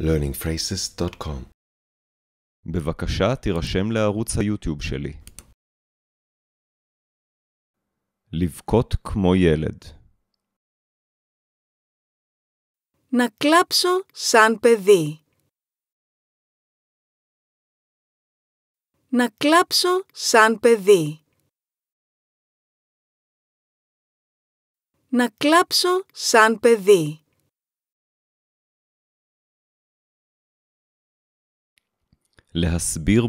learningphrases.com בבקשה תירשם לערוץ היוטיוב שלי. לבכות כמו ילד Να κλάψω σαν παιδί. Να κλάψω σαν παιδί. Να κλάψω σαν παιδί. להסביר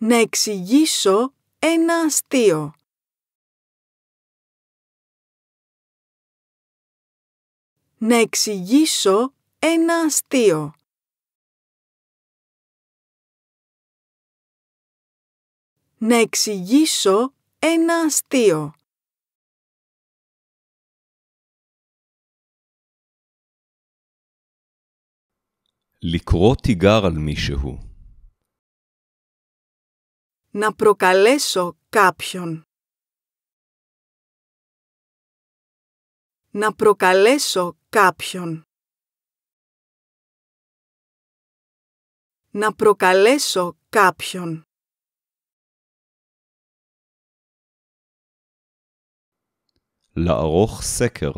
Να εξηγήσω ένα αστείο. Να εξηγήσω ένα αστείο. Να εξηγήσω ένα αστείο. לקרוא תיגר על Να προκαλέσω κάποιον. Να προκαλέσω κάποιον. Να προκαλέσω κάποιον. ρόχ σέκερ.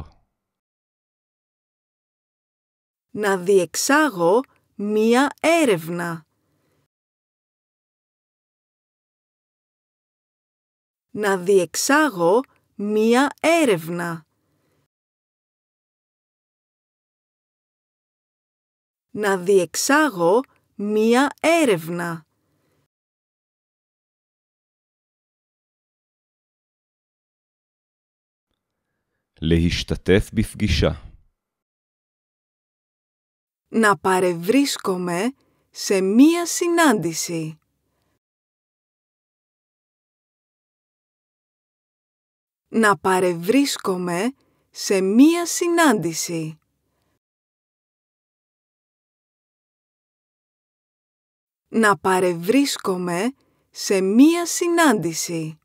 Να διεξάγω μία έρευνα. Να διεξάγω μία έρευνα. Να διεξάγω μία έρευνα. להשתתף בפגישה να παρευρίσκομαι σε μία συνάντηση. Να παρευρίσκομαι σε μία συνάντηση. Να παρευρίσκομαι σε μία συνάντηση.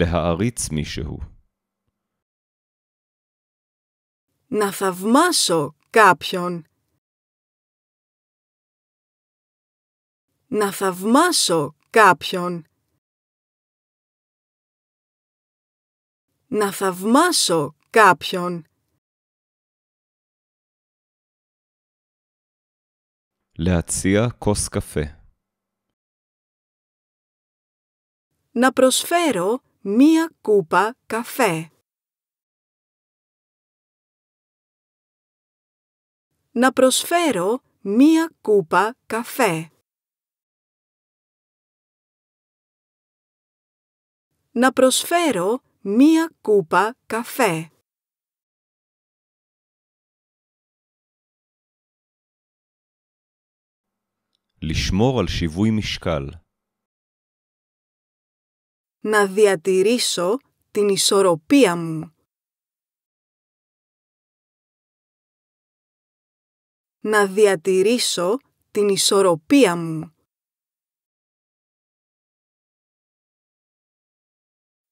להעריץ מישהו. Να θαυμάσω κάποιον. Να θαυμάσω κάποιον. Να θαυμάσω κάποιον. Να προσφέρω μία κούπα καφέ. Να προσφέρω μία κούπα καφέ. Να προσφέρω μία κούπα καφέ. לשמור על שיווי να διατηρήσω την ισορροπία μου. Να διατηρήσω την ισορροπία μου.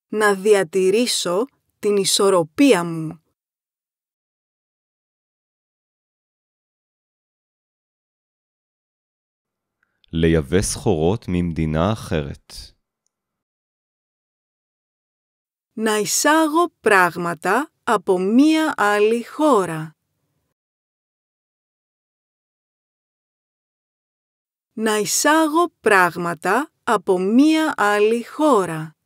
Να διατηρήσω την ισορροπία μου. χωροτ μη ממדינה άχερετ να εισάγω πράγματα από μία άλλη χώρα. Να εισάγω πράγματα από μία άλλη χώρα.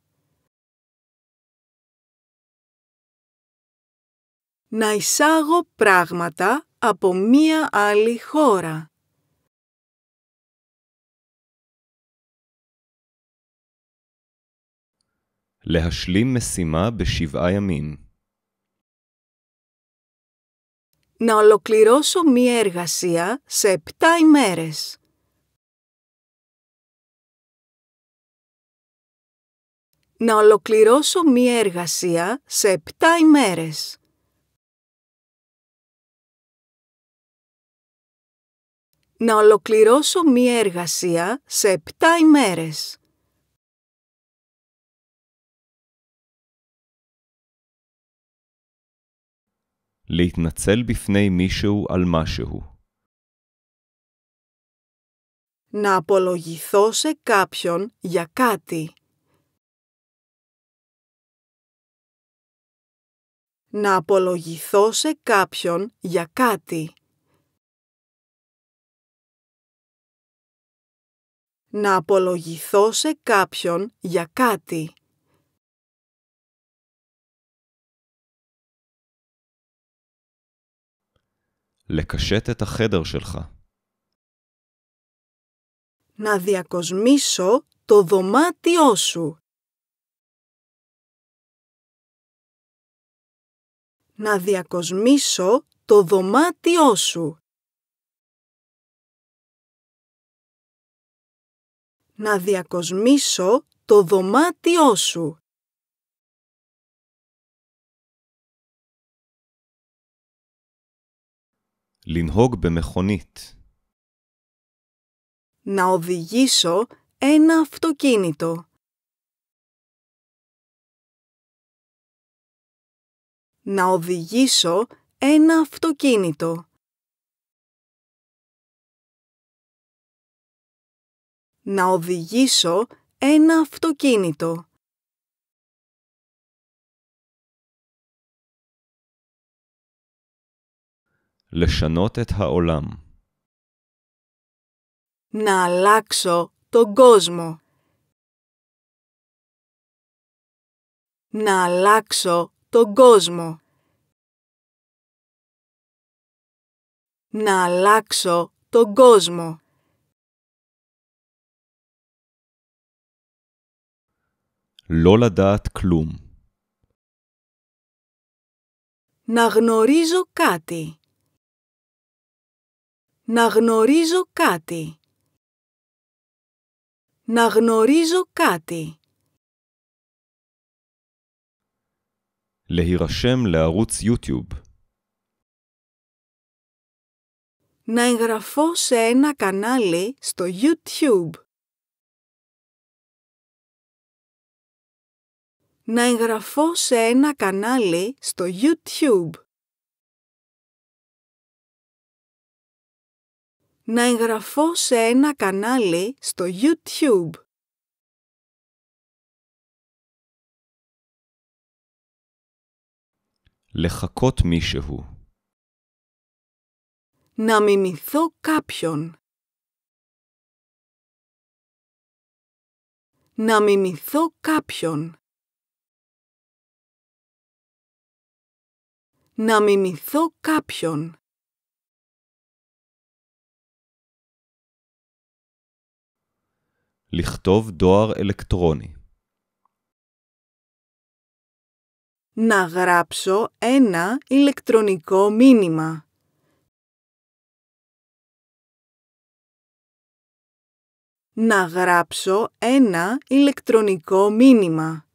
Να εισάγω πράγματα από μία άλλη χώρα. להשלים משימה בשבעה ימים. Να ολοκληρώσω μία εργασία σε επτά ημέρες. Να ολοκληρώσω μία εργασία σε επτά ημέρες. Να ολοκληρώσω μία εργασία σε επτά ημέρες. להתנצל בפני מישהו על משהו. Να απολογηθώ σε κάποιον για κάτι. Να απολογηθώ σε κάποιον για κάτι. Να απολογηθώ σε κάποιον για κάτι. לקשט את να διακοσμήσω το δωμάτιό σου. Να διακοσμήσω το δωμάτιό σου. Να διακοσμήσω το δωμάτιό σου. Να οδηγήσω ένα αυτοκίνητο. Να οδηγήσω ένα αυτοκίνητο. Να οδηγήσω ένα αυτοκίνητο. Να αλλάξω τον κόσμο. Να αλλάξω τον κόσμο. Να αλλάξω τον κόσμο. Λόλα δατ κλουμ. Να γνωρίζω κάτι. Να γνωρίζω κάτι. Να γνωρίζω κάτι. להירשם לערוץ YouTube. Να εγγραφώ σε ένα κανάλι στο YouTube. Να εγγραφώ σε ένα κανάλι στο YouTube. να εγγραφώ σε ένα κανάλι στο YouTube. Λεχακότ מישהו. να μιμηθώ κάποιον. Να μιμηθώ κάποιον. Να μιμηθώ κάποιον. לכתוב דואר אלקטרוני. Να γράψω ένα ηλεκτρονικό μήνυμα. Να γράψω ένα ηλεκτρονικό μήνυμα.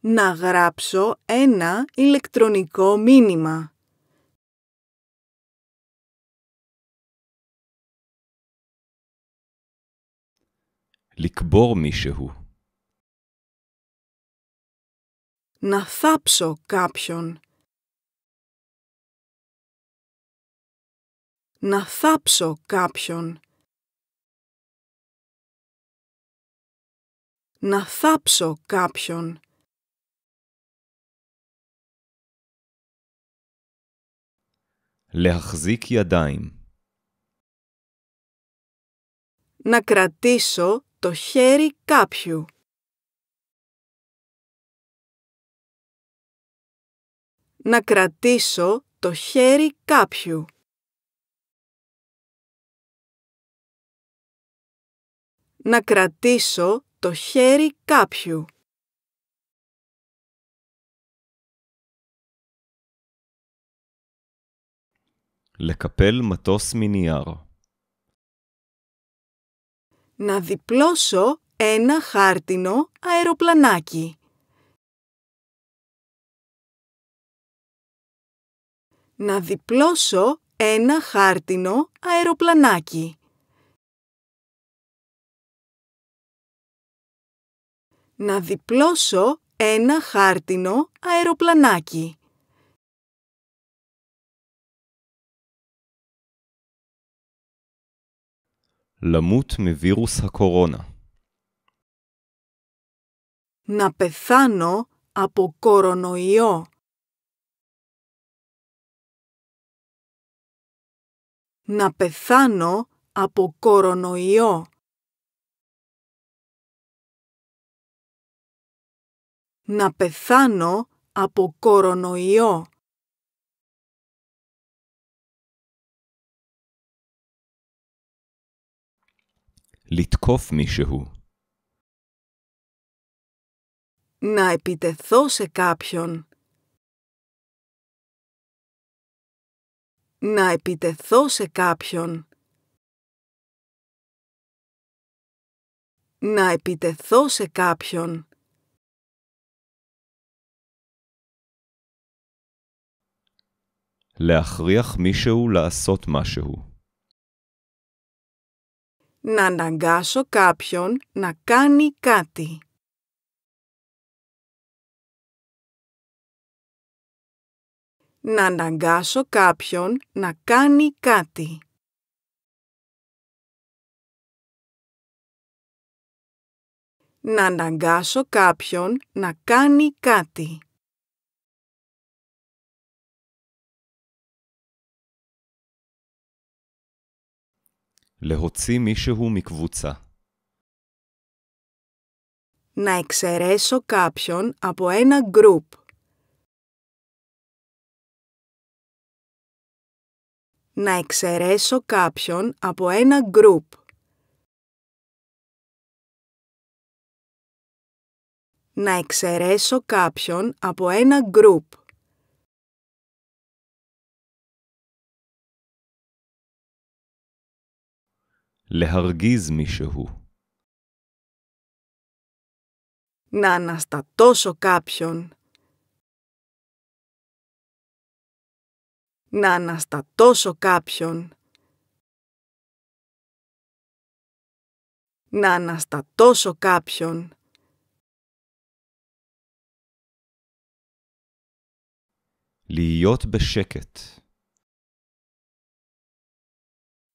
Να γράψω ένα ηλεκτρονικό μήνυμα. לקבור מישהו. να θάψω κάποιον. Να θάψω κάποιον. Να θάψω κάποιον. להחזיק ידיים. Να κρατήσω το χέρι κάποιου. Να κρατήσω το χέρι κάποιου. Να κρατήσω το χέρι κάποιου. Λεκαπέλ Ματός Μινιάρο να διπλώσω ένα χάρτινο αεροπλανάκι. Να διπλώσω ένα χάρτινο αεροπλανάκι. Να διπλώσω ένα χάρτινο αεροπλανάκι. למות מווירוס הקורונה. Να πεθάνω από κορονοϊό. Να πεθάνω από κορονοϊό. Να πεθάνω από κορονοϊό. לתקוף מישהו. Να επιτεθώ σε κάποιον. Να επιτεθώ σε κάποιον. Να επιτεθώ σε κάποιον. להכריח מישהו לעשות משהו. να αναγκάσω κάποιον να κάνει κάτι. Να αναγκάσω κάποιον να κάνει κάτι. Να αναγκάσω κάποιον να κάνει κάτι. להוציא מישהו מקבוצה. Να εξαιρέσω κάποιον από ένα γκρουπ. Να εξαιρέσω κάποιον από ένα γκρουπ. Να εξαιρέσω κάποιον από ένα γκρουπ. להרגיז מישהו. נאנסת תושו קפשון. נאנסת תושו קפשון. נאנסת תושו קפשון. להיות בשקט.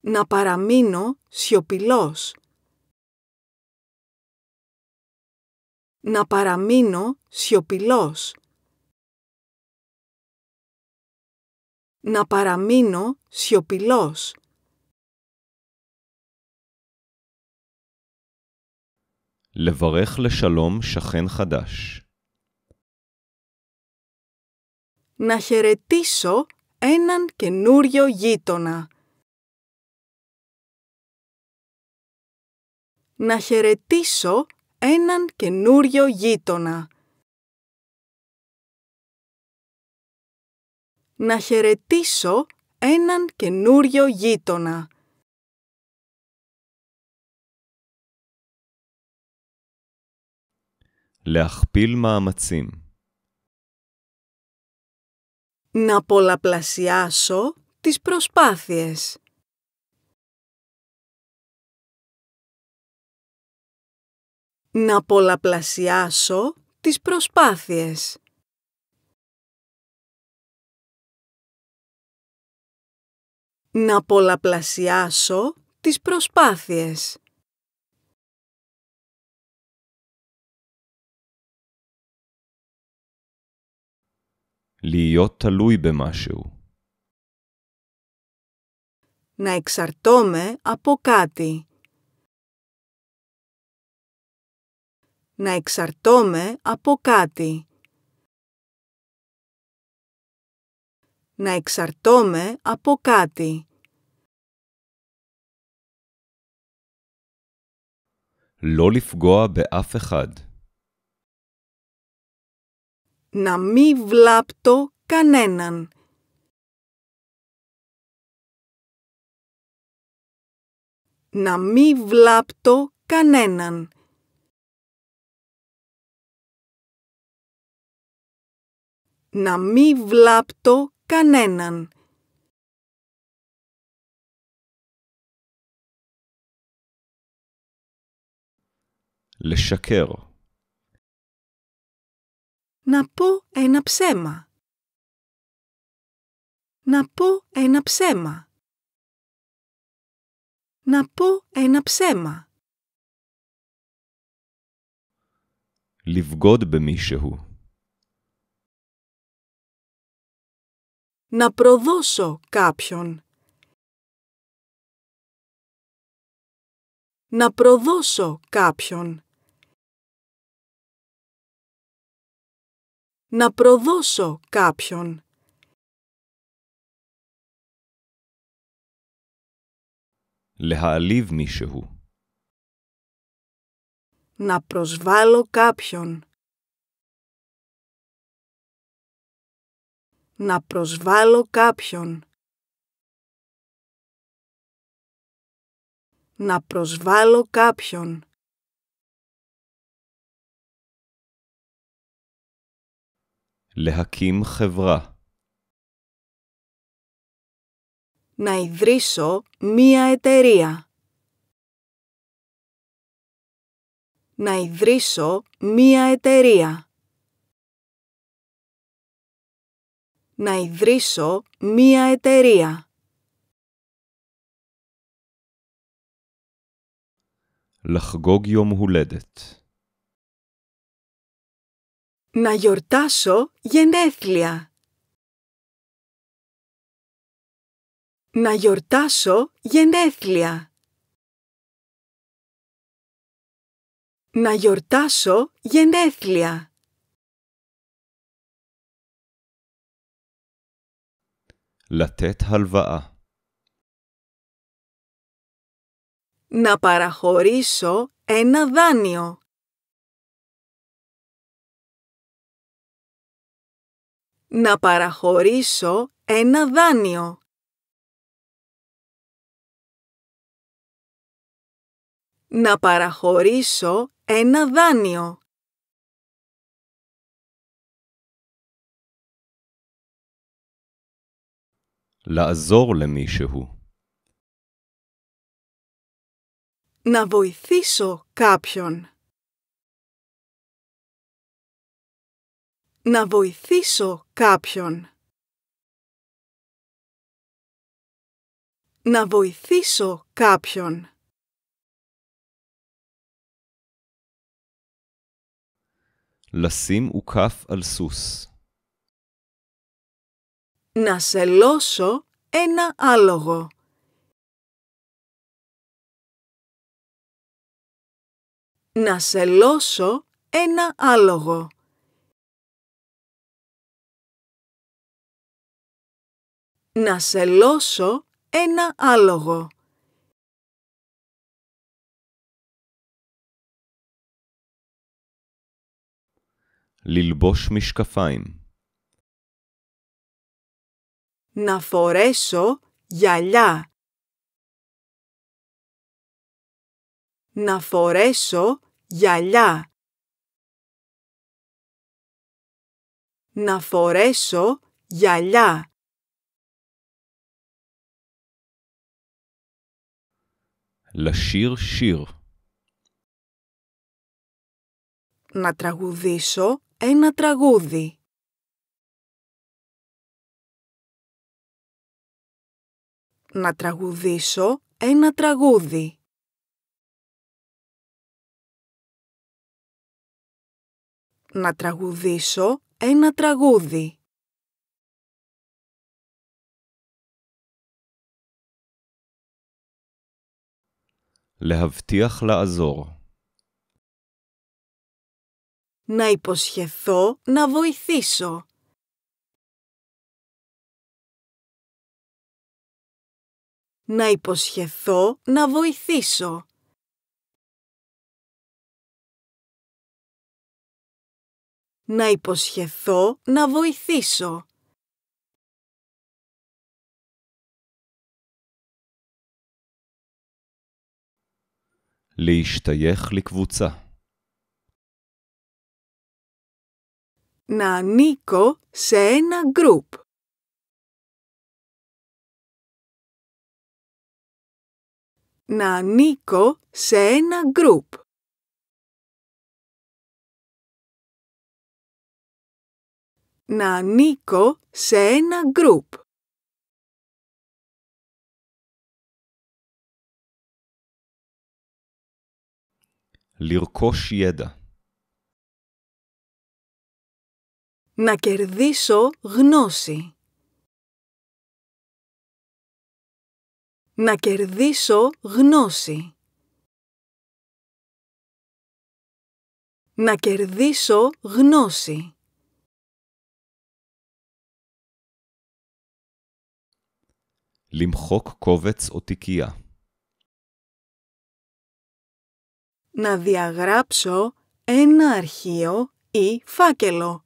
να παραμείνω σιωπηλός. Να παραμείνω σιωπηλός. Να παραμείνω σιωπηλός. לברך לשלום σαχεν חדש. Να χαιρετήσω έναν καινούριο γείτονα. να χαιρετήσω έναν καινούριο γείτονα. Να χαιρετήσω έναν καινούριο γείτονα. להכפיל מאמצים. Να πολλαπλασιάσω τις προσπάθειες. να πολλαπλασιάσω τις προσπάθειες. Να πολλαπλασιάσω τις προσπάθειες. Λιότα λούιμπε Να εξαρτώμε από κάτι. να εξαρτώμε από κάτι. Να εξαρτώμε από κάτι. Να μη βλάπτω κανέναν. Να μη βλάπτω κανέναν. να μη βλάπτω κανέναν. Λεσσακέρο. να πω ένα ψέμα. Να πω ένα ψέμα. Να πω ένα ψέμα. לבגוד במישהו. να προδώσω κάποιον. Να προδώσω κάποιον. Να προδώσω κάποιον. Να προσβάλλω κάποιον. να προσβάλλω κάποιον. Να προσβάλλω κάποιον. λεχάκιμ χευρά. Να ιδρύσω μία εταιρεία. Να ιδρύσω μία εταιρεία. να ιδρύσω μία εταιρεία. לחגוג יום Να γιορτάσω γενέθλια. Να γιορτάσω γενέθλια. Να γιορτάσω γενέθλια. לתת הלוואה. Να παραχωρήσω ένα δάνειο. Να παραχωρήσω ένα δάνειο. Να παραχωρήσω ένα δάνειο. לעזור למישהו. Να βοηθήσω κάποιον. Να βοηθήσω κάποιον. Να βοηθήσω κάποιον. לשים וכף על סוס. να σελώσω ένα άλογο. Να σελώσω ένα άλογο. Να σελώσω ένα άλογο. Λιλμπός μισκαφάιν να φορέσω γυαλιά. Να φορέσω γυαλιά. Να φορέσω γυαλιά. Λασίρ σίρ. Να τραγουδήσω ένα τραγούδι. να τραγουδήσω ένα τραγούδι. Να τραγουδήσω ένα τραγούδι. להבטיח לעזור. Να υποσχεθώ να βοηθήσω. να υποσχεθώ να βοηθήσω. Να υποσχεθώ να βοηθήσω. להשתייך לקבוצה. να ανήκω σε ένα γκρουπ. να ανήκω σε ένα γκρουπ. Να ανήκω σε ένα γκρουπ. לרכוש Να κερδίσω γνώση. να κερδίσω γνώση. Να κερδίσω γνώση. Λιμχόκ κόβετς οτικία. να διαγράψω ένα αρχείο ή φάκελο.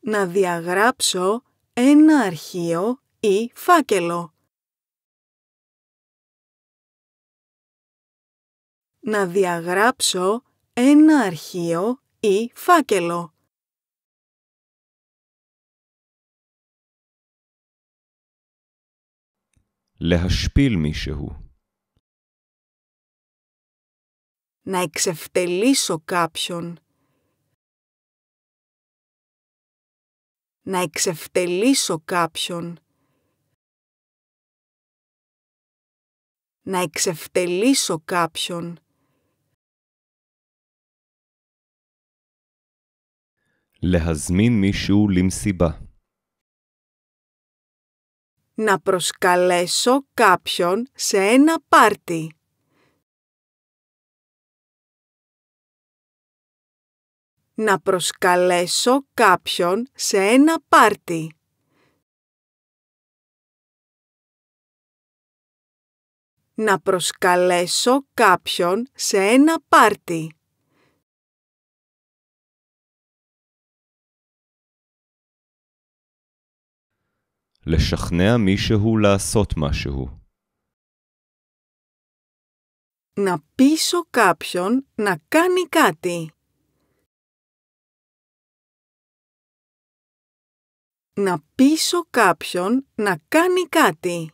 Να διαγράψω ένα αρχείο ή φάκελο. Να διαγράψω ένα αρχείο ή φάκελο. להשפיל מישהו. Να εξευτελίσω κάποιον. να εξευτελίσω κάποιον. Να εξευτελίσω κάποιον. Λεχασμίν μισού λιμσίμπα. Να προσκαλέσω κάποιον σε ένα πάρτι. να προσκαλέσω κάποιον σε ένα πάρτι. Να προσκαλέσω κάποιον σε ένα πάρτι. לשכנע מישהו לעשות Να πείσω κάποιον να κάνει κάτι. να πείσω κάποιον να κάνει κάτι.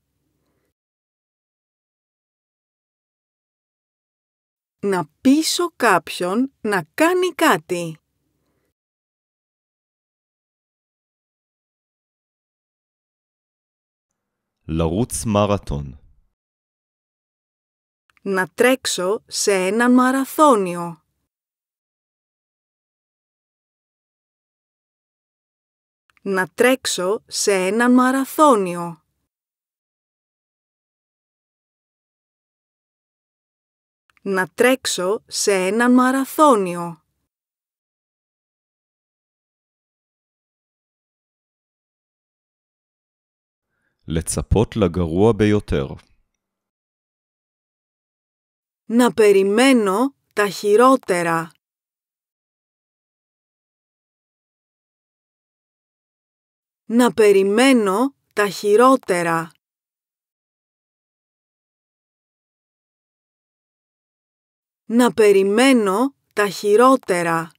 Να πείσω κάποιον να κάνει κάτι. לרוץ μαραθών. Να τρέξω σε έναν μαραθώνιο. να τρέξω σε έναν μαραθώνιο. Να τρέξω σε έναν μαραθώνιο. Λετσαπότ Να περιμένω τα χειρότερα. να περιμένω τα χειρότερα. Να περιμένω τα χειρότερα.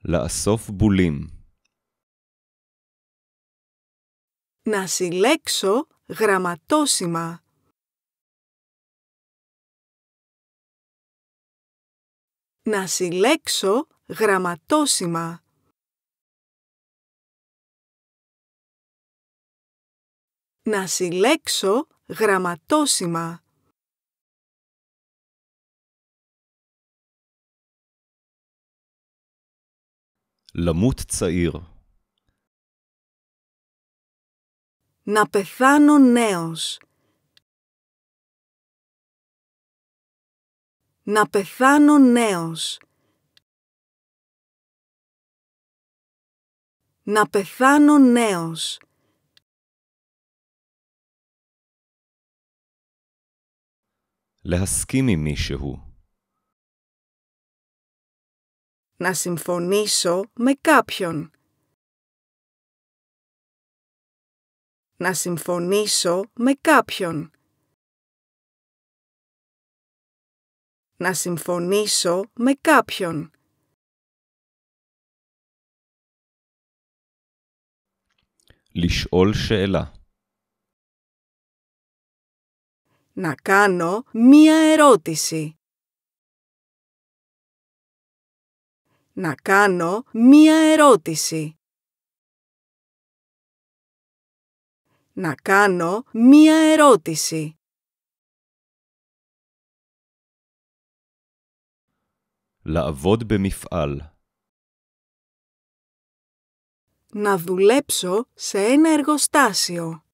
לאסוף Να συλλέξω γραμματόσημα. να συλλέξω γραμματόσημα. Να συλλέξω γραμματόσημα. Λαμούτ Να πεθάνω νέος. Να πεθάνω νέος. Να πεθάνω νέος. להסכים עם Να συμφωνήσω με κάποιον. Να συμφωνήσω με κάποιον. να συμφωνήσω με κάποιον. σέλα. Να κάνω μία ερώτηση. Να κάνω μία ερώτηση. Να κάνω μία ερώτηση. Να δουλέψω σε ένα εργοστάσιο.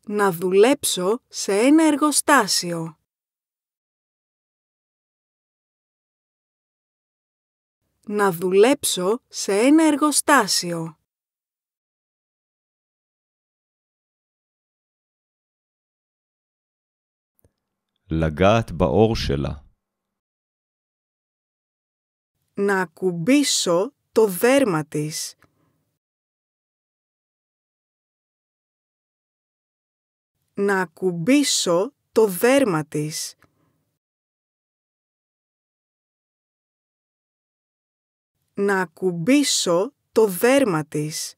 Να δουλέψω σε ένα εργοστάσιο. Να δουλέψω σε ένα εργοστάσιο. Να ακουμπήσω το δέρμα της. Να ακουμπήσω το δέρμα της. Να ακουμπήσω το δέρμα της.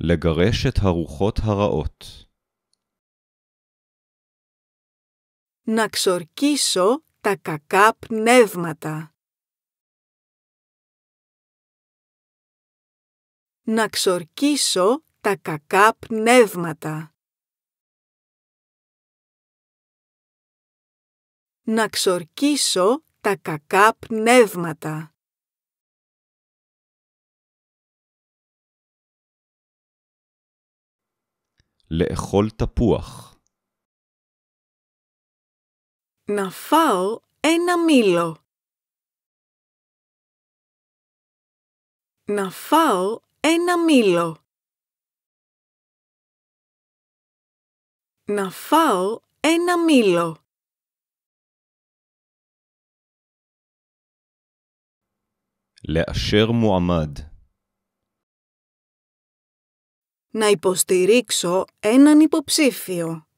לגרש את הרוחות הרעות. Να ξορκίσω τα κακά πνεύματα. Να ξορκίσω τα κακά πνεύματα. Να ξορκίσω τα κακά πνεύματα. לאכול תפוח. נפאו אין המילו. נפאו אין המילו. נפאו אין המילו. לאשר מועמד να υποστηρίξω έναν υποψήφιο.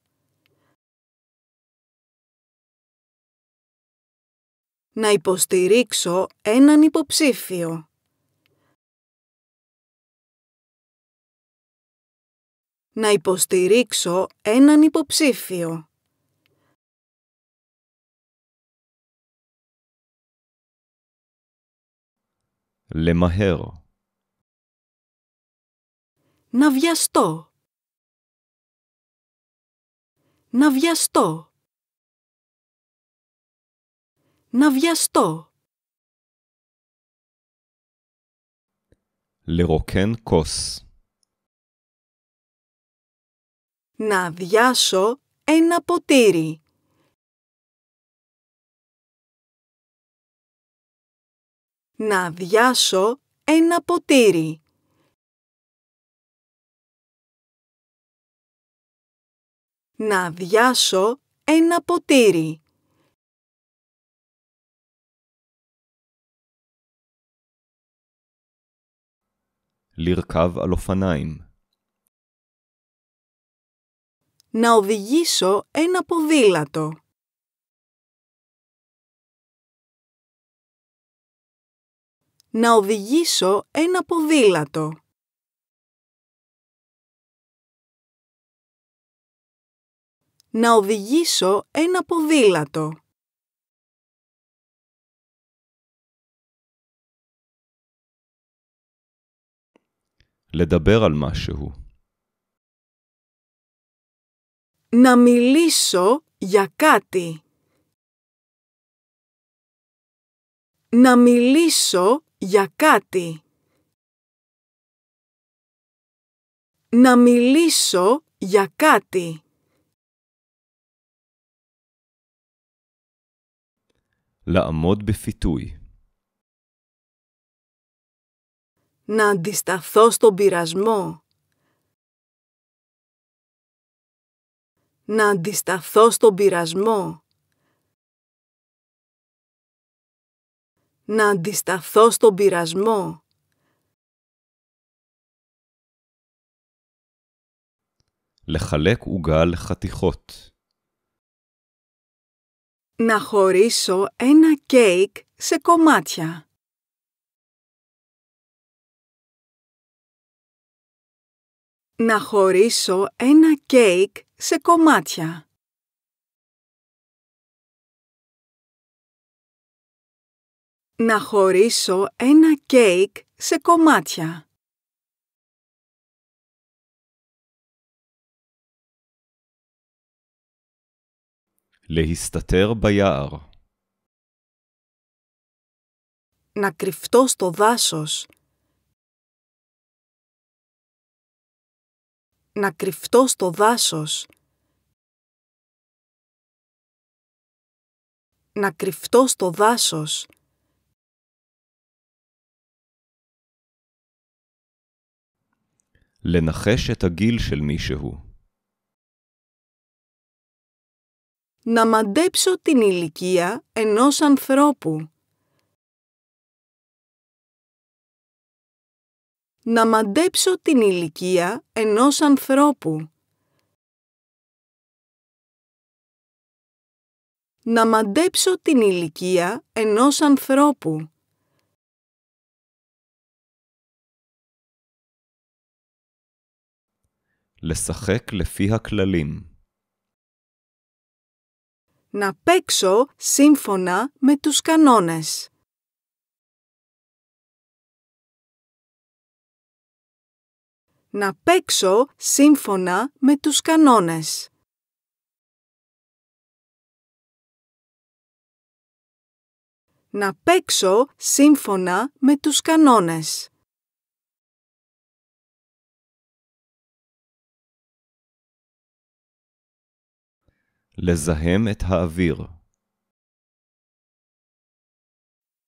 Να υποστηρίξω έναν υποψήφιο. Να υποστηρίξω έναν υποψήφιο. Να βιαστώ. Να βιαστώ. Να βιαστώ. Λεροκέν κος. Να διάσω ένα ποτήρι. Να διάσω ένα ποτήρι. να διάσω ένα ποτήρι. Λυρκάβ αλοφανάιμ. να οδηγήσω ένα ποδήλατο. Να οδηγήσω ένα ποδήλατο. να οδηγήσω ένα ποδήλατο. να μιλήσω για κάτι. Να μιλήσω για κάτι. Να μιλήσω για κάτι. לעמוד בפיתוי. να αντισταθώ στον πειρασμό. Να αντισταθώ στον πειρασμό. Να αντισταθώ στον πειρασμό. Λεχαλέκ ουγαλ χατιχότ. Να χωρίσω ένα κέικ σε κομμάτια. Να χωρίσω ένα κέικ σε κομμάτια. Να χωρίσω ένα κέικ σε κομμάτια. להסתתר ביער. να κρυφτώ στο δάσος. Να κρυφτώ στο δάσος. Να κρυφτώ στο δάσος. לנחש את הגיל של מישהו. να μαντέψω την ηλικία ενός ανθρώπου. Να μαντέψω την ηλικία ενός ανθρώπου. Να μαντέψω την ηλικία ενός ανθρώπου. לשחק לפי הכללים να παίξω σύμφωνα με τους κανόνες. Να παίξω σύμφωνα με τους κανόνες. Να παίξω σύμφωνα με τους κανόνες. לזהם את האוויר.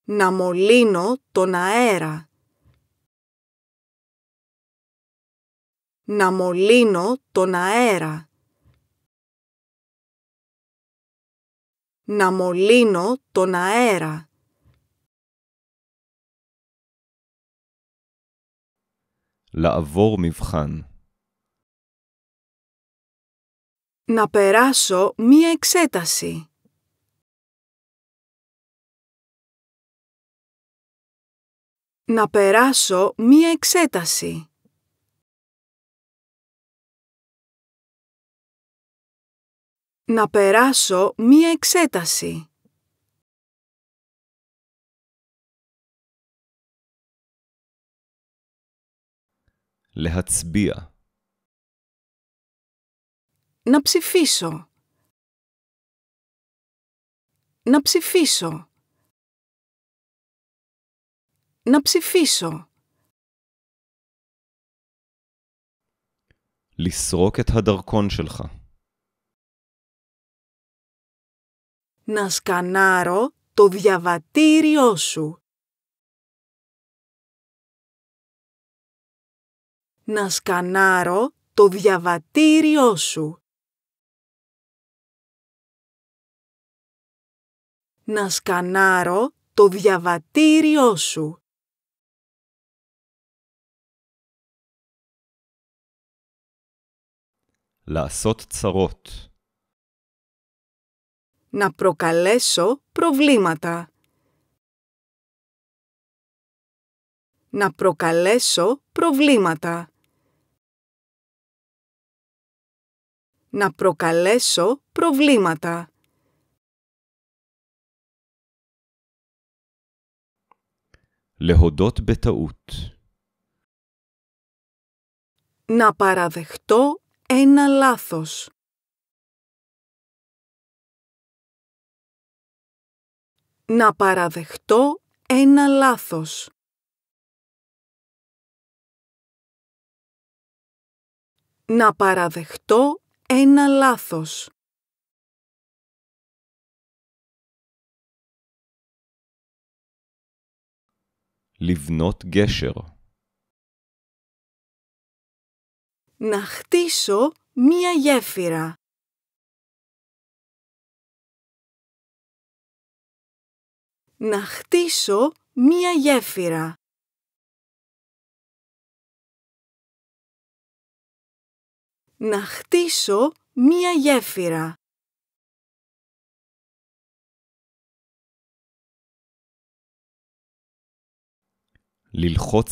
נמולינו טונאירה נמולינו טונאירה נמולינו טונאירה לעבור מבחן να περάσω μία εξέταση. Να περάσω μία εξέταση. Να περάσω μία εξέταση. להצביע να ψηφίσω. Να ψηφίσω. Να ψηφίσω. לסרוק את הדרכון שלך. Να σκανάρω το διαβατήριό σου. Να σκανάρω το διαβατήριό σου. να σκανάρω το διαβατήριό σου. να προκαλέσω προβλήματα. Να προκαλέσω προβλήματα. Να προκαλέσω προβλήματα. להודות בטעות. Να παραδεχτώ ένα λάθος. Να παραδεχτώ ένα λάθος. Να παραδεχτώ ένα λάθος. λιβνότ גשר. να χτίσω μία γέφυρα. Να χτίσω μία γέφυρα. Να χτίσω μία γέφυρα. ללחוץ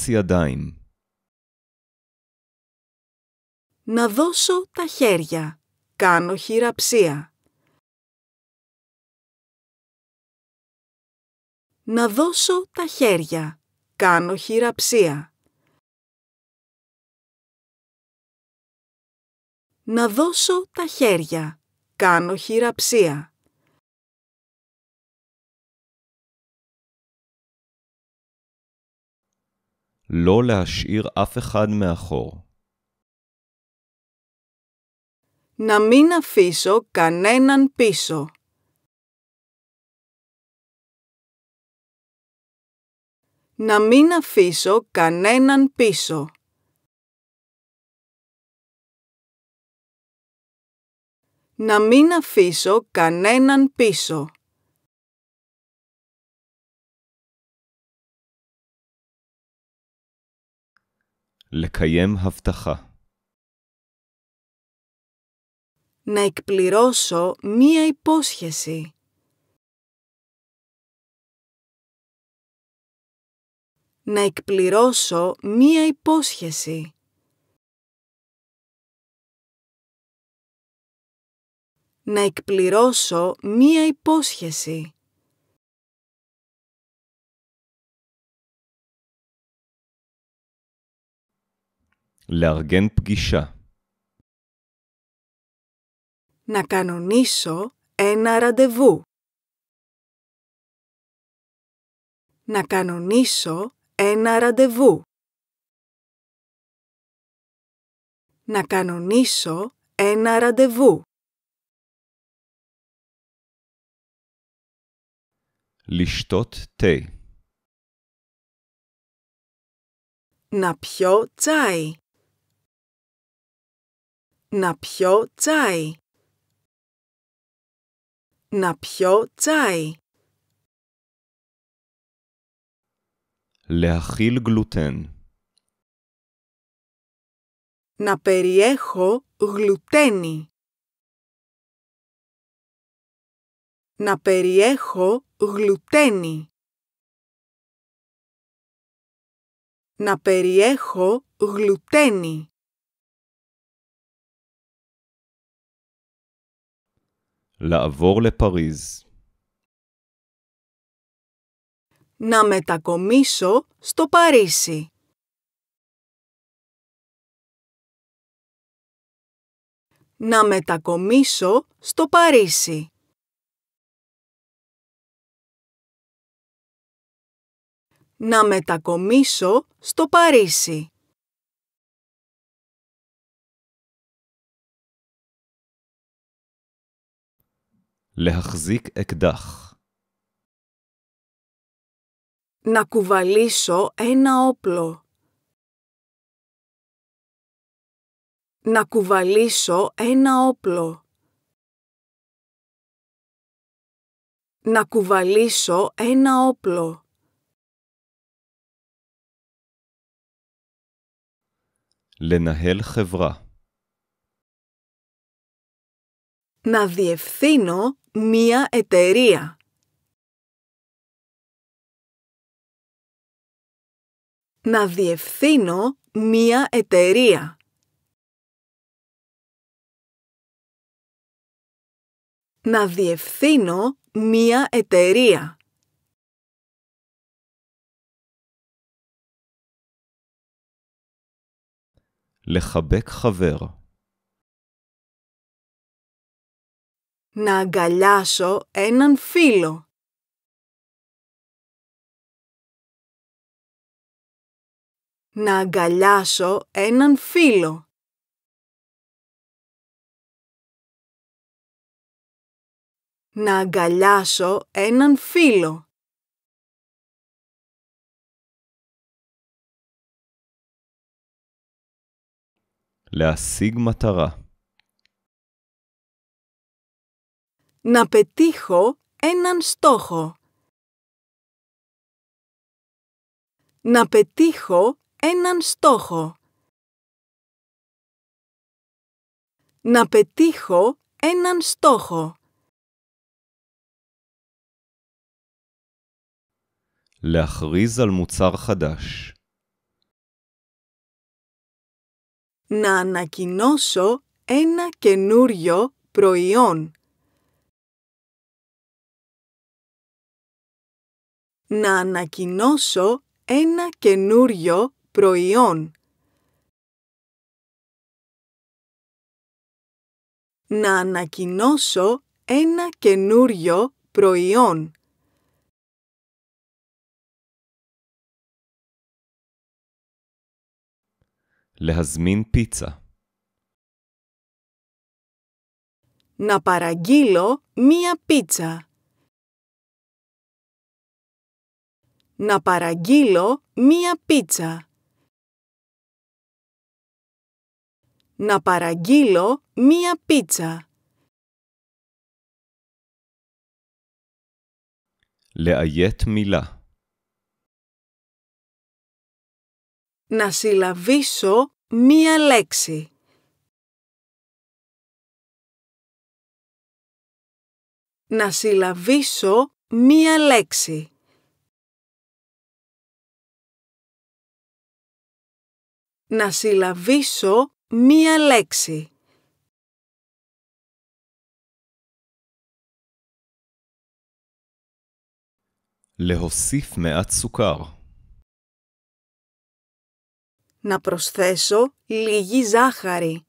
Να δώσω τα χέρια. Κάνω χειραψία. Να δώσω τα χέρια. Κάνω χειραψία. Να δώσω τα χέρια. Κάνω χειραψία. לא להשאיר אף με מאחור. Να μην αφήσω κανέναν πίσω. Να μην αφήσω κανέναν πίσω. Να μην αφήσω κανέναν πίσω. Να εκπληρώσω μία υπόσχεση. Να εκπληρώσω μία υπόσχεση. Να εκπληρώσω μία υπόσχεση. לארגן פגישה. να κανονίσω ένα ραντεβού. Να κανονίσω ένα ραντεβού. Να κανονίσω ένα ραντεβού. Λιστότ τε. Να πιω τσάι. Να πιω τσάι. Να πιω τσάι. Λεαχίλ γλουτέν. Να περιέχω γλουτένι. Να περιέχω γλουτένι. Να περιέχω γλουτένι. לעבור לפריז. Να μετακομίσω στο Παρίσι. Να μετακομίσω στο Παρίσι. Να μετακομίσω στο Παρίσι. להחזיק אקדח. να κουβαλήσω ένα όπλο. Να κουβαλήσω ένα όπλο. Να κουβαλήσω ένα όπλο. לנהל חברה. Να διευθύνω μία εταιρεία. Να διευθύνω μία εταιρεία. Να διευθύνω μία εταιρεία. לחבק חבר να αγκαλιάσω έναν φίλο. Να αγκαλιάσω έναν φίλο. να αγκαλιάσω έναν φίλο. להשיג να πετύχω έναν στόχο. Να πετύχω έναν στόχο. Να πετύχω έναν στόχο. להכריז על να ανακοινώσω ένα καινούριο προϊόν. να ανακοινώσω ένα καινούριο προϊόν. Να ανακοινώσω ένα καινούριο προϊόν. Λεχασμίν πίτσα. Να παραγγείλω μία πίτσα. να παραγγείλω μία πίτσα. Να παραγγείλω μία πίτσα. לאיית μιλά. να συλλαβήσω μία λέξη. Να συλλαβήσω μία λέξη. να συλλαβήσω μία λέξη. להוסיף מעט να προσθέσω λίγη ζάχαρη.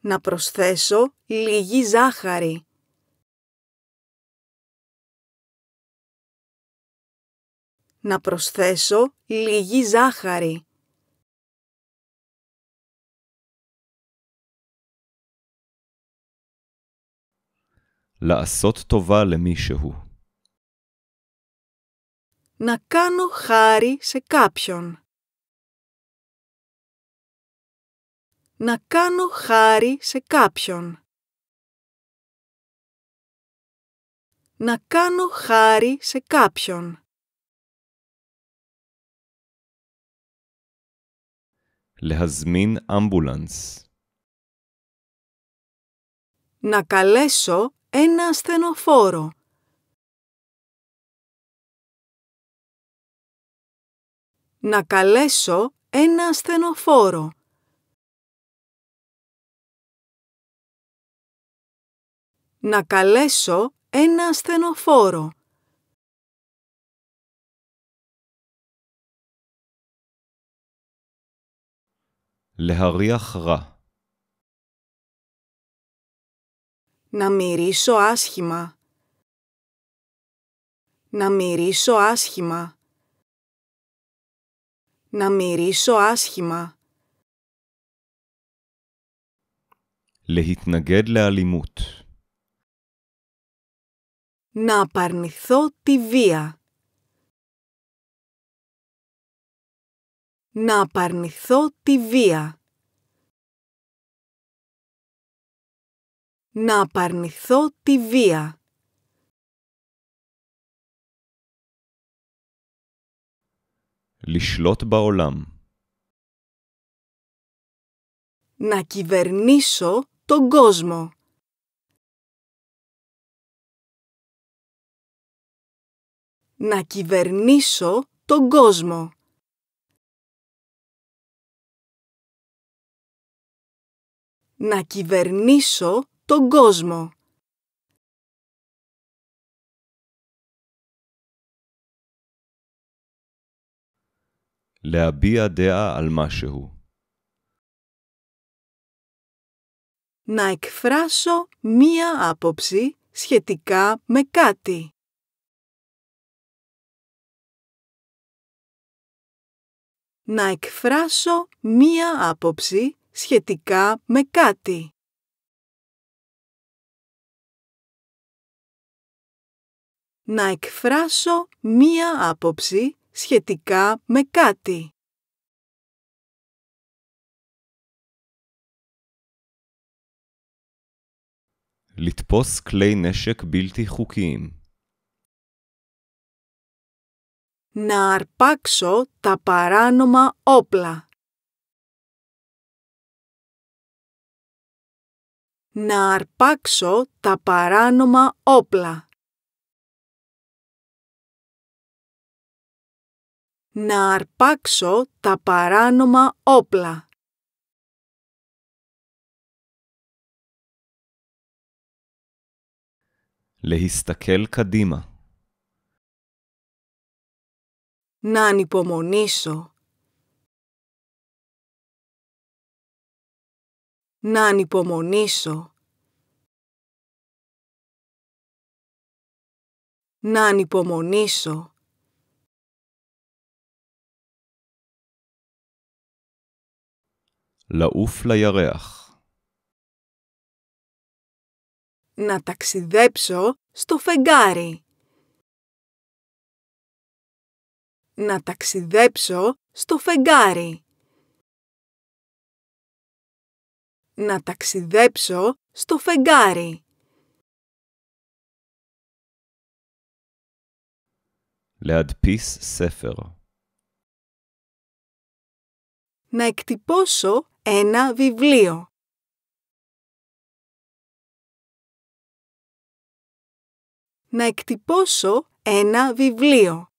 Να προσθέσω λίγη ζάχαρη. να προσθέσω λίγη ζάχαρη. לעשות טובה למישהו. να κάνω χάρη σε κάποιον. Να κάνω χάρη σε κάποιον. Να κάνω χάρη σε κάποιον. להזמין אמבולנס. Να καλέσω ένα ασθενοφόρο. Να καλέσω ένα ασθενοφόρο. Να καλέσω ένα ασθενοφόρο. להריח רע. Να μυρίσω άσχημα. Να μυρίσω άσχημα. Να μυρίσω άσχημα. להתנגד לאלימות. Να απαρνηθώ τη βία. να απαρνηθώ τη βία. Να απαρνηθώ τη βία. Λισλότ Να κυβερνήσω τον κόσμο. Να κυβερνήσω τον κόσμο. να κυβερνήσω τον κόσμο. να εκφράσω μία άποψη σχετικά με κάτι. Να εκφράσω μία άποψη σχετικά με κάτι. Να εκφράσω μία άποψη σχετικά με κάτι. לתפוס כלי μπίλτι Να αρπάξω τα παράνομα όπλα. να αρπάξω τα παράνομα όπλα. Να αρπάξω τα παράνομα όπλα. Λεχιστακέλ καδίμα. να ανυπομονήσω. να ανυπομονήσω. Να ανυπομονήσω. Λαούφλα לירח. Να ταξιδέψω στο φεγγάρι. Να ταξιδέψω στο φεγγάρι. να ταξιδέψω στο φεγγάρι. Σέφερο. Να εκτυπώσω ένα βιβλίο. Να εκτυπώσω ένα βιβλίο.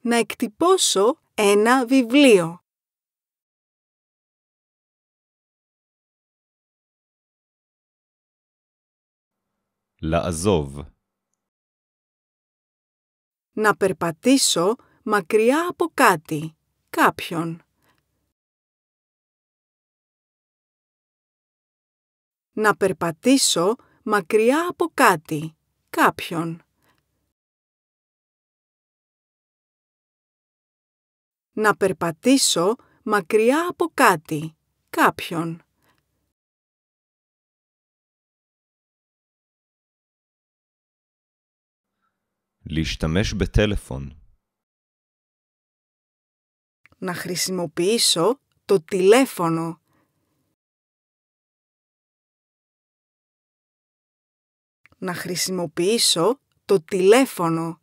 Να εκτυπώσω ένα βιβλίο. Λαζόβ. Να περπατήσω μακριά από κάτι, κάποιον. Να περπατήσω μακριά από κάτι, κάποιον. να περπατήσω μακριά από κάτι, κάποιον. με να χρησιμοποιήσω το τηλέφωνο. Να χρησιμοποιήσω το τηλέφωνο.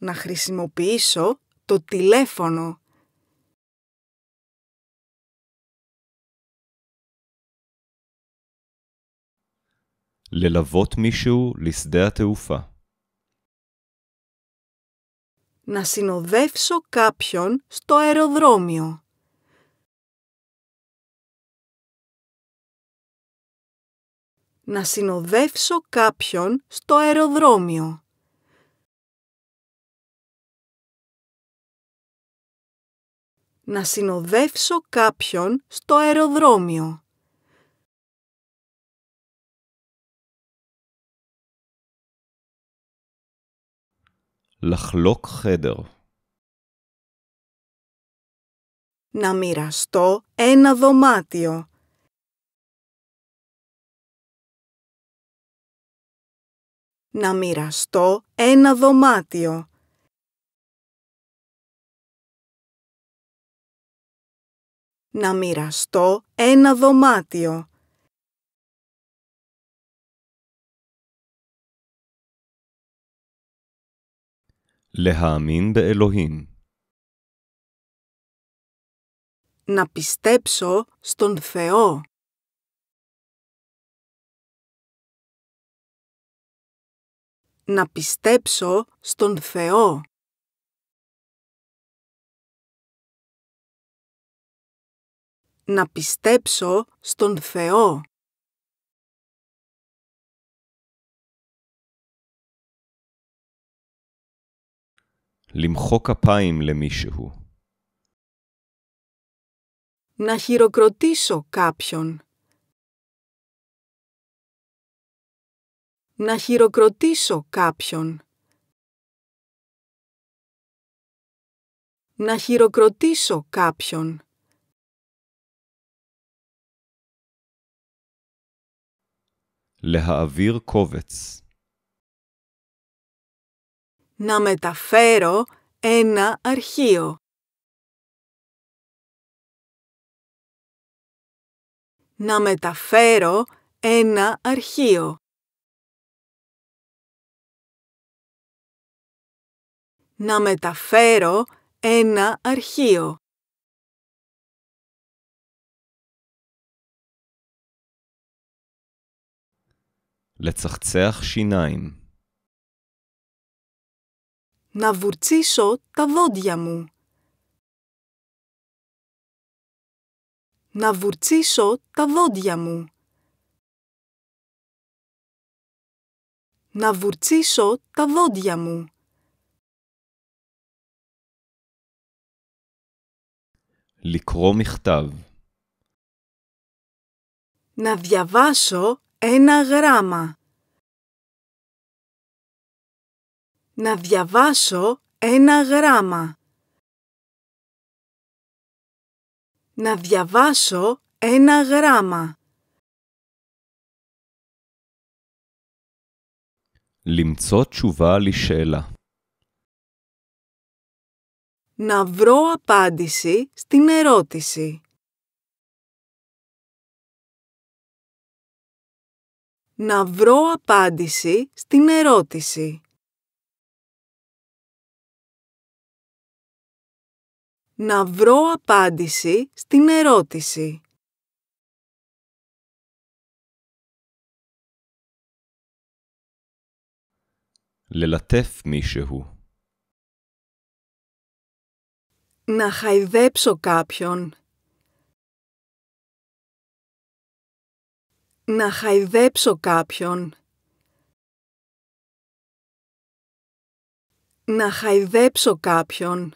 να χρησιμοποιήσω το τηλέφωνο. μισού μίσου Να συνοδεύσω κάποιον στο αεροδρόμιο. Να συνοδεύσω κάποιον στο αεροδρόμιο. να συνοδεύσω κάποιον στο αεροδρόμιο. לחלוק να μοιραστώ ένα δωμάτιο. Να μοιραστώ ένα δωμάτιο. να μοιραστώ ένα δωμάτιο. Να πιστέψω στον Θεό. Να πιστέψω στον Θεό. να πιστέψω στον Θεό. να χειροκροτήσω κάποιον. Να χειροκροτήσω κάποιον. Να χειροκροτήσω κάποιον. να μεταφέρω ένα αρχείο. Να μεταφέρω ένα αρχείο. Να μεταφέρω ένα αρχείο. לצחצח שיניים. να βουρτσίσω τα δόντια μου. Να βουρτσίσω τα δόντια μου. Να βουρτσίσω τα δόντια μου. Λικρό Να διαβάσω ένα γράμμα. Να διαβάσω ένα γράμμα. Να διαβάσω ένα γράμμα. Λιμτσό τσουβάλι Να βρω απάντηση στην ερώτηση. να βρω απάντηση στην ερώτηση. Να βρω απάντηση στην ερώτηση. Λελατέφ μίσεχου. Να χαϊδέψω κάποιον. να χαϊδέψω κάποιον. Να χαϊδέψω κάποιον.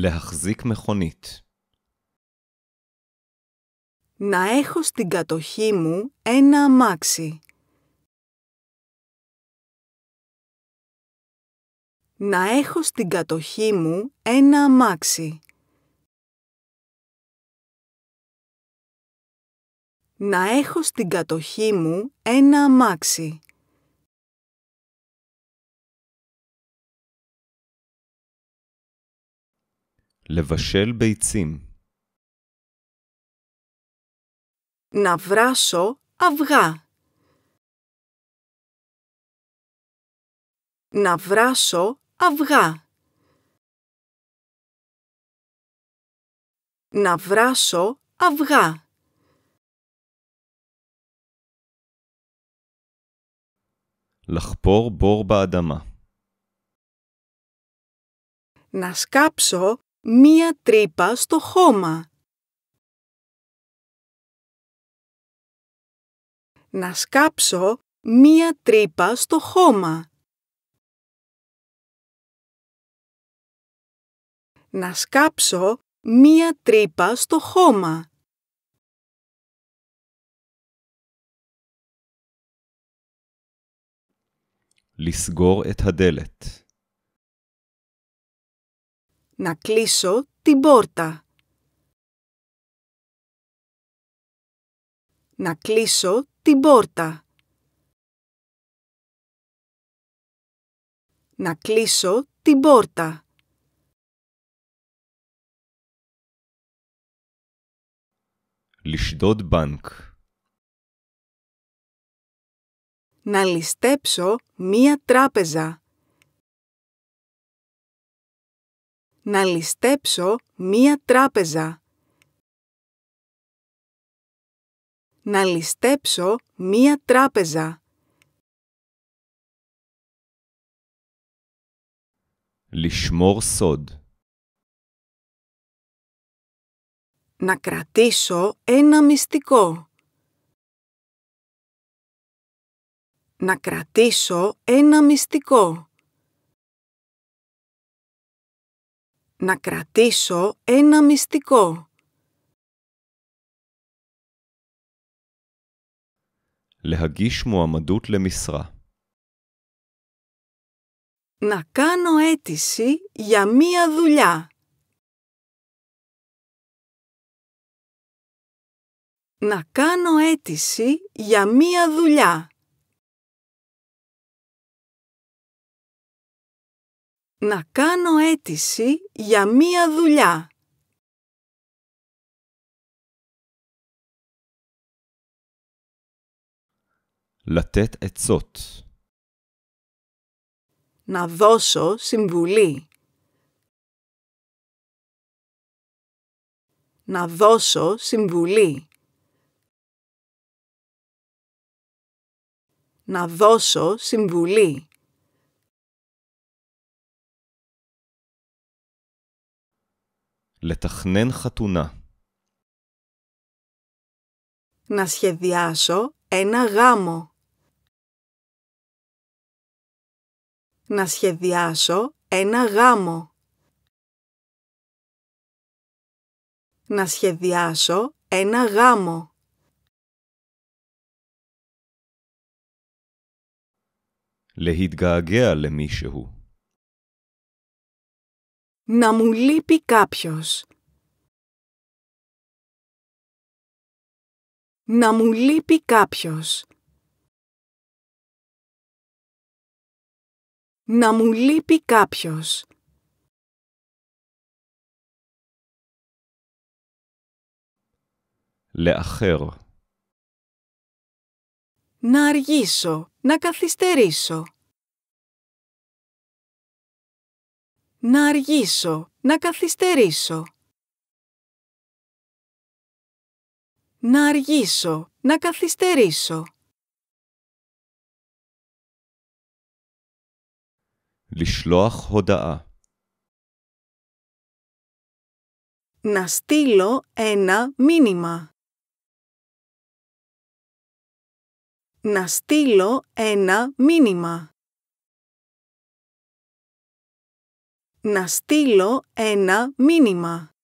με מכונית. Να έχω στην κατοχή μου ένα αμάξι. Να έχω στην κατοχή μου ένα αμάξι. να έχω στην κατοχή μου ένα αμάξι. Λεβασέλ να βράσω αυγά. Να βράσω αυγά. Να βράσω αυγά. לחפור בור Να σκάψω μία τρύπα στο χώμα. Να σκάψω μία τρύπα στο χώμα. Να σκάψω μία τρύπα στο χώμα. לסגור את הדלת. Να κλείσω την πόρτα. Να κλείσω την πόρτα. Να κλείσω την πόρτα. לשדוד Μπανκ. να ληστέψω μία τράπεζα. Να ληστέψω μία τράπεζα. Να ληστέψω μία τράπεζα. Λισμόρ Να κρατήσω ένα μυστικό. να κρατήσω ένα μυστικό. Να κρατήσω ένα μυστικό. להגיש מועמדות למשרה. Να κάνω αίτηση για μία δουλειά. Να κάνω αίτηση για μία δουλειά. να κάνω αίτηση για μία δουλειά. Λατέτ να δώσω συμβουλή. Να δώσω συμβουλή. Να δώσω συμβουλή. לתכנן חתונה. נסיידיאסו אינה רמו. נסיידיאסו אינה רמו. נסיידיאסו אינה רמו. להתגעגע למישהו. να μου λείπει κάποιος. Να μου λείπει κάποιος. Να μου λείπει κάποιος. Λέαχερ. Να αργήσω, να καθυστερήσω. να αργήσω, να καθυστερήσω. Να αργήσω, να καθυστερήσω. Λισλόχ הודעה. Να στείλω ένα μήνυμα. Να στείλω ένα μήνυμα. να στείλω ένα μήνυμα.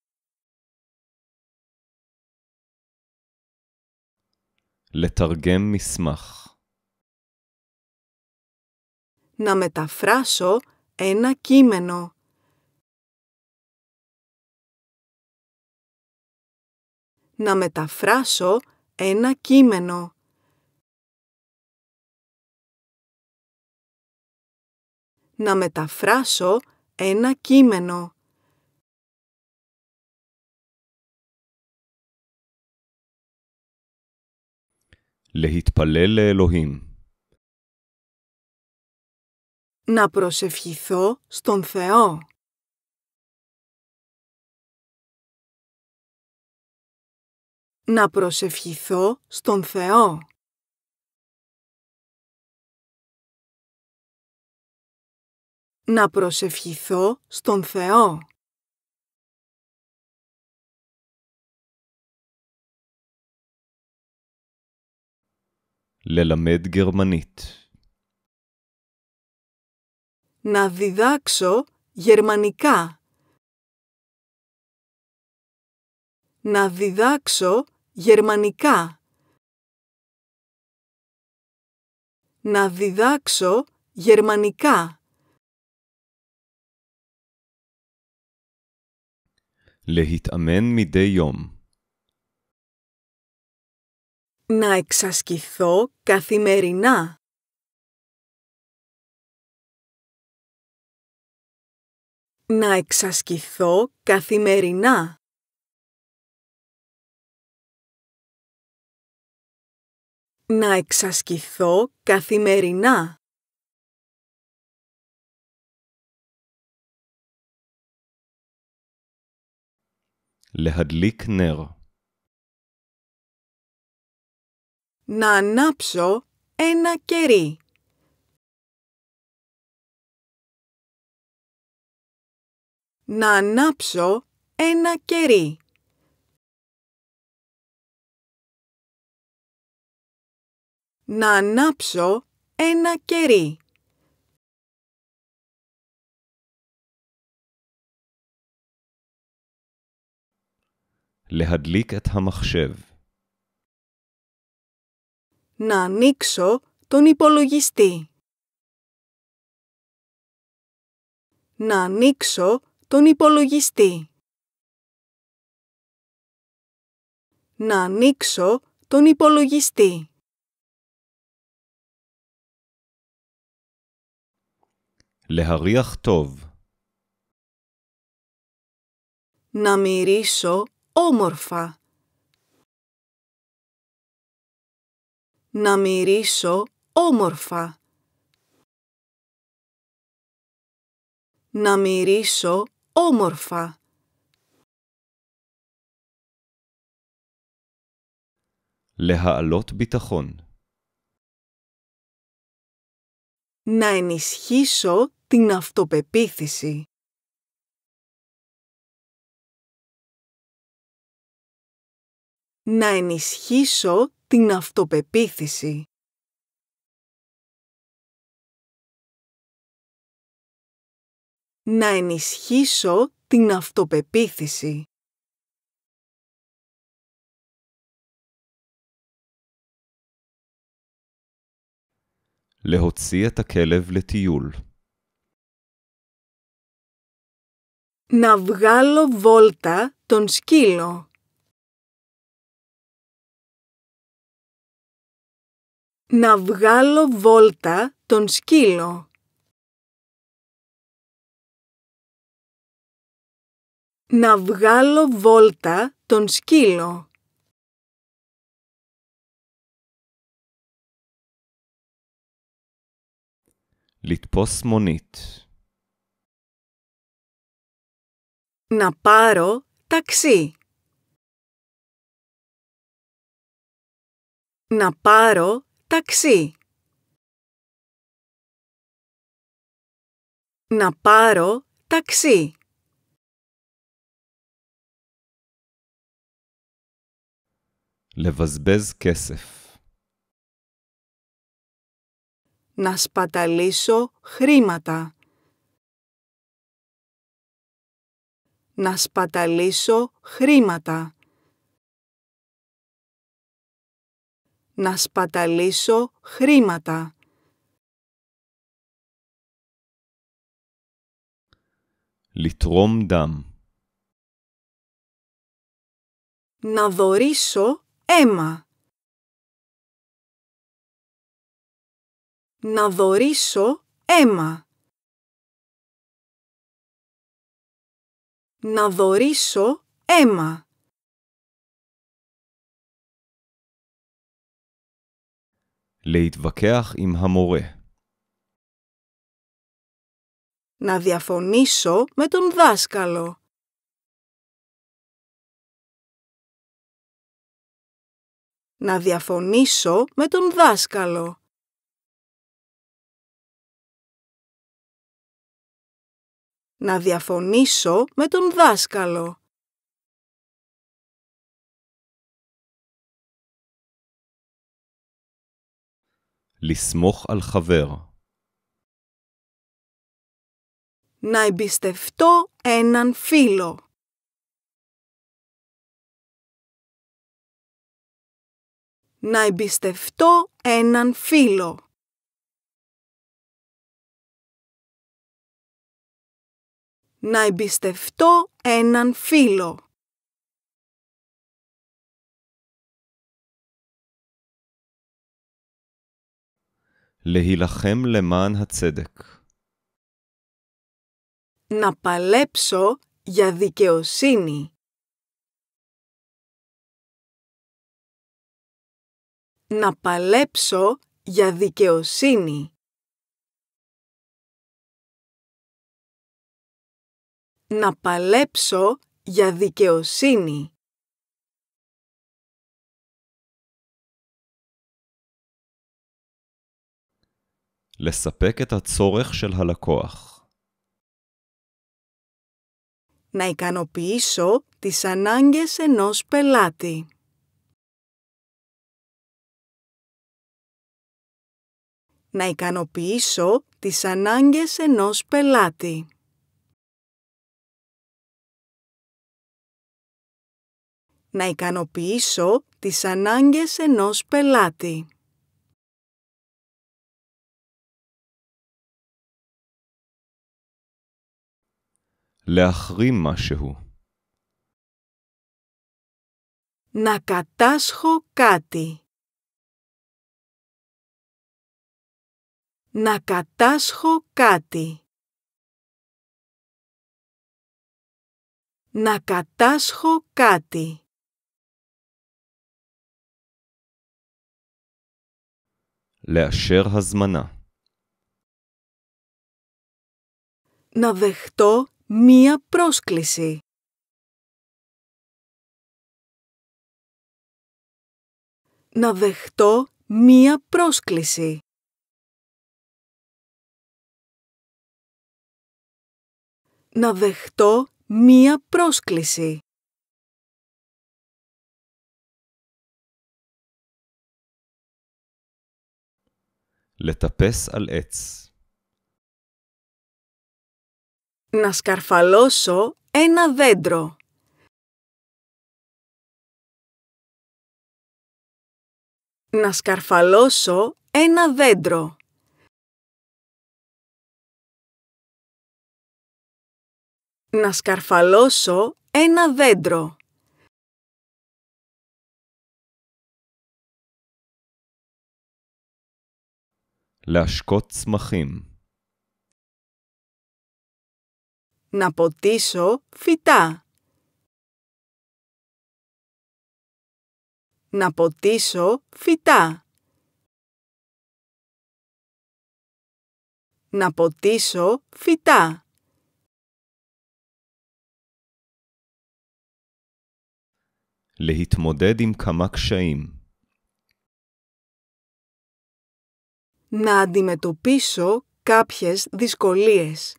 Να μεταφράσω ένα κείμενο. Να μεταφράσω ένα κείμενο. Να μεταφράσω ένα κείμενο. παλέλε Ελοχήμ. Να προσευχηθώ στον Θεό. Να προσευχηθώ στον Θεό. να προσευχηθώ στον Θεό. Λελαμέντ Γερμανίτ να διδάξω γερμανικά. Να διδάξω γερμανικά. Να διδάξω γερμανικά. להתאמן מדי יום. Να εξασκηθώ καθημερινά. Να εξασκηθώ καθημερινά. Να εξασκηθώ καθημερινά. להדליק נר. να ανάψω ένα κερί. Να ανάψω ένα κερί. Να ανάψω ένα κερί. להדליק את המחשב. Να ανοίξω τον υπολογιστή. Να ανοίξω τον υπολογιστή. Να ανοίξω τον υπολογιστή. להריח Να μυρίσω όμορφα. Να μυρίσω όμορφα. Να μυρίσω όμορφα. Λεχαλότ πιταχών Να ενισχύσω την αυτοπεποίθηση. να ενισχύσω την αυτοπεποίθηση. Να ενισχύσω την αυτοπεποίθηση. להוציא τα הכלב Να βγάλω βόλτα τον σκύλο. να βγάλω βόλτα τον σκύλο. Να βγάλω βόλτα τον σκύλο. Λιτπός μονίτ. Να πάρω ταξί. Να πάρω ταξί. Να πάρω ταξί. Λεβασμπέζ κέσεφ. Να σπαταλίσω χρήματα. Να σπαταλίσω χρήματα. να σπαταλίσω χρήματα. Λιτρόμδαμ. Να δωρήσω αίμα. Να δωρήσω αίμα. Να δωρήσω αίμα. Να διαφωνήσω με τον δάσκαλο. Να διαφωνήσω με τον δάσκαλο. Να διαφωνήσω με τον δάσκαλο. Να εμπιστευτώ έναν φίλο. Να εμπιστευτώ έναν φίλο. Να εμπιστευτώ έναν φίλο. להילחם למען הצדק. Να παλέψω για δικαιοσύνη. Να παλέψω για δικαιοσύνη. Να παλέψω για δικαιοσύνη. לספק את הצורך של הלקוח. Να ικανοποιήσω τις ανάγκες ενός πελάτη. Να ικανοποιήσω τις ανάγκες ενός πελάτη. Να ικανοποιήσω τις ανάγκες ενός πελάτη. להחרים משהו. να κατασχο κάτι. Να κατασχο κάτι. Να κατασχο κάτι. לאשר Να δεχτώ μία πρόσκληση. Να δεχτώ μία πρόσκληση. Να δεχτώ μία πρόσκληση. λεταπές αλ' να σκαρφαλώσω ένα δέντρο. Να σκαρφαλώσω ένα δέντρο. Να σκαρφαλώσω ένα δέντρο. להשקות צמחים να ποτίσω φυτά. Να ποτίσω φυτά. Να ποτίσω φυτά. להתמודד עם כמה קשיים. Να αντιμετωπίσω κάποιες δυσκολίες.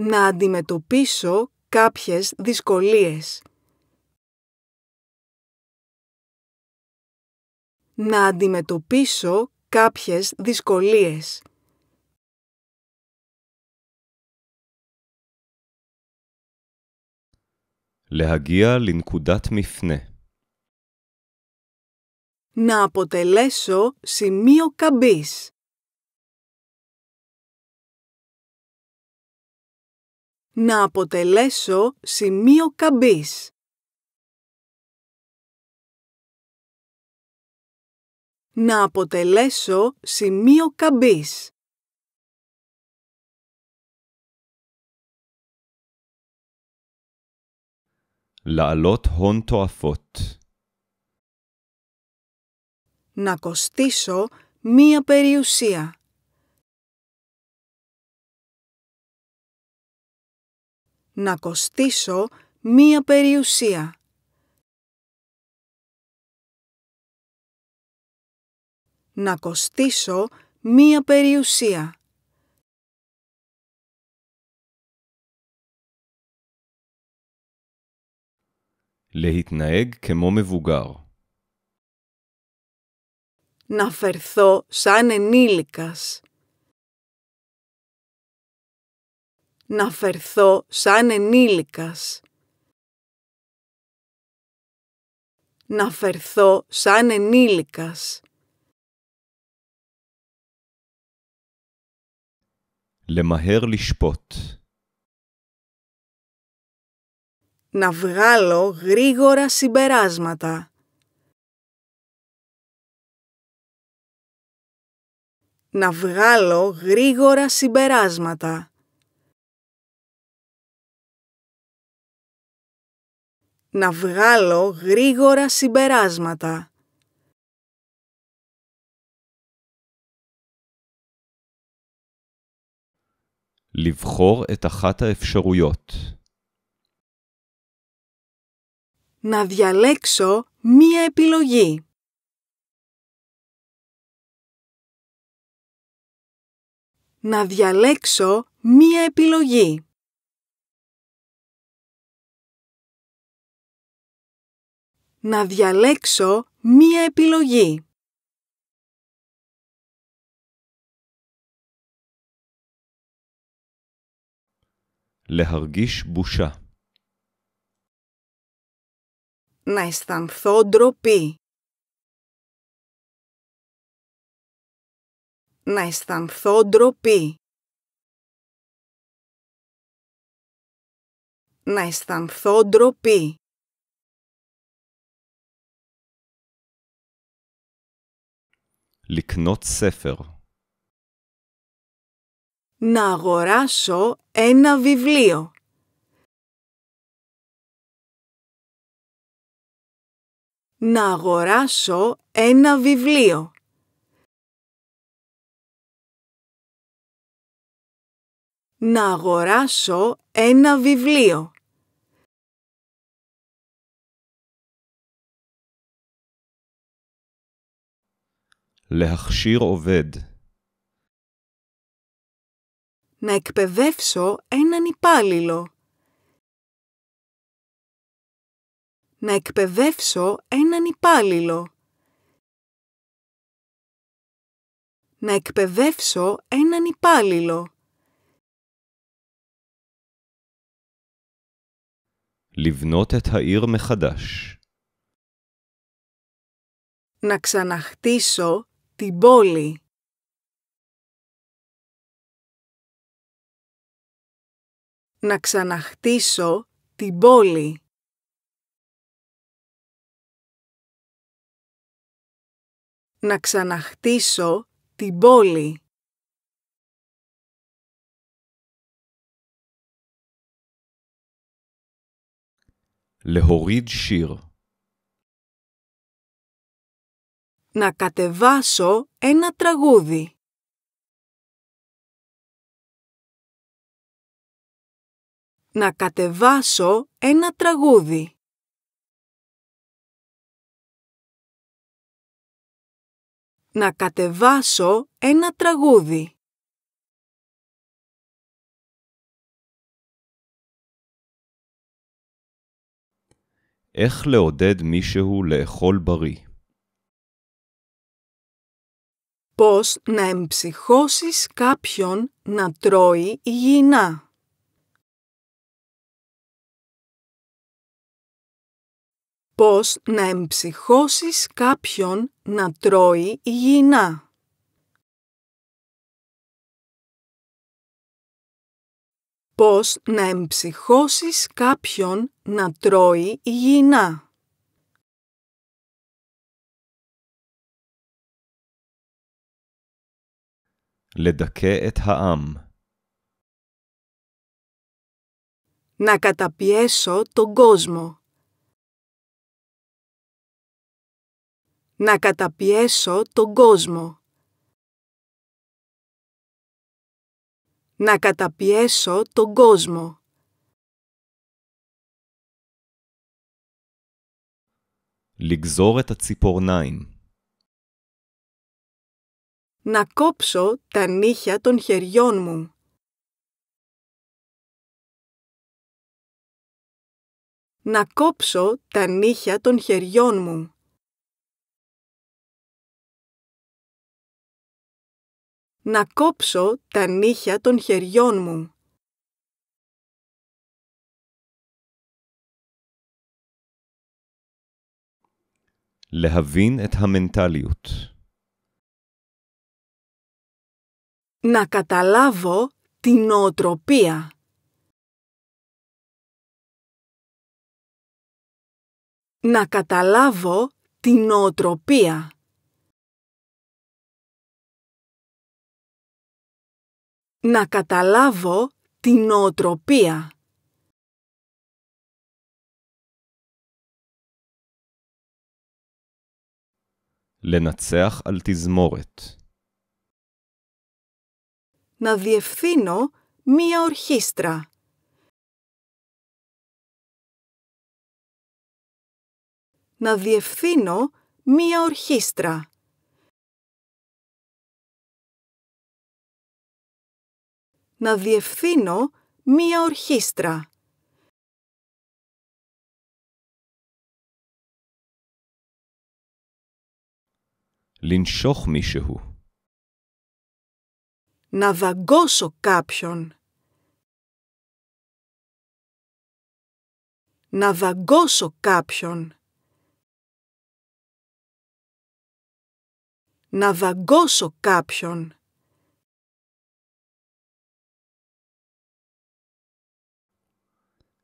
να αντιμετωπίσω κάποιες δυσκολίες. Να αντιμετωπίσω κάποιες δυσκολίες. להגיע λινκούντατ μυφνέ. Να αποτελέσω σημείο καμπής. να αποτελέσω σημείο καμπής. Να αποτελέσω σημείο καμπής. χον το αφότ Να κοστίσω μία περιουσία. να κοστίσω μία περιουσία. Να κοστίσω μία περιουσία. και μόμε Να φερθώ σαν ενήλικας. να φερθώ σαν ενήλικας. Να φερθώ σαν ενήλικας. λεμαχέρ. Να βγάλω γρήγορα συμπεράσματα. Να βγάλω γρήγορα συμπεράσματα. να βγάλω γρήγορα συμπεράσματα. לבחור את אחת να διαλέξω μία επιλογή. Να διαλέξω μία επιλογή. να διαλέξω μία επιλογή. להרגיש να αισθανθώ ντροπή. Να αισθανθώ ντροπή. Να αισθανθώ ντροπή. να αγοράσω ένα βιβλίο. Να αγοράσω ένα βιβλίο. Να αγοράσω ένα βιβλίο. να εκπαιδεύσω έναν υπάλληλο. Να εκπαιδεύσω έναν υπάλληλο. Να εκπαιδεύσω έναν υπάλληλο. לבנות τα העיר Να ξαναχτίσω την πόλη. Να ξαναχτίσω την πόλη. Να ξαναχτίσω την πόλη. να κατεβάσω ένα τραγούδι. Να κατεβάσω ένα τραγούδι. Να κατεβάσω ένα τραγούδι. איך לעודד מישהו לאכול πώς να εμψυχώσεις κάποιον να τρώει υγιεινά. Πώς να εμψυχώσεις κάποιον να τρώει υγιεινά. Πώς να εμψυχώσεις κάποιον να τρώει υγιεινά. לדכא את העם. נקטפיאסו טו גוזמו. נקטפיאסו טו גוזמו. נקטפיאסו טו גוזמו. לגזור את הציפורניים. να κόψω τα νύχια των χεριών μου. Να κόψω τα νύχια των χεριών μου. Να κόψω τα νύχια των χεριών μου. להבין να καταλάβω την νοοτροπία. Να καταλάβω την νοοτροπία. Να καταλάβω την νοοτροπία. לנצח αλτιζμόρετ να διευθύνω μία ορχήστρα. Να διευθύνω μία ορχήστρα. Να διευθύνω μία ορχήστρα. ΛΙΝΣΟΧ να δαγκώσω κάποιον. Να δαγκώσω κάποιον. Να δαγκώσω κάποιον.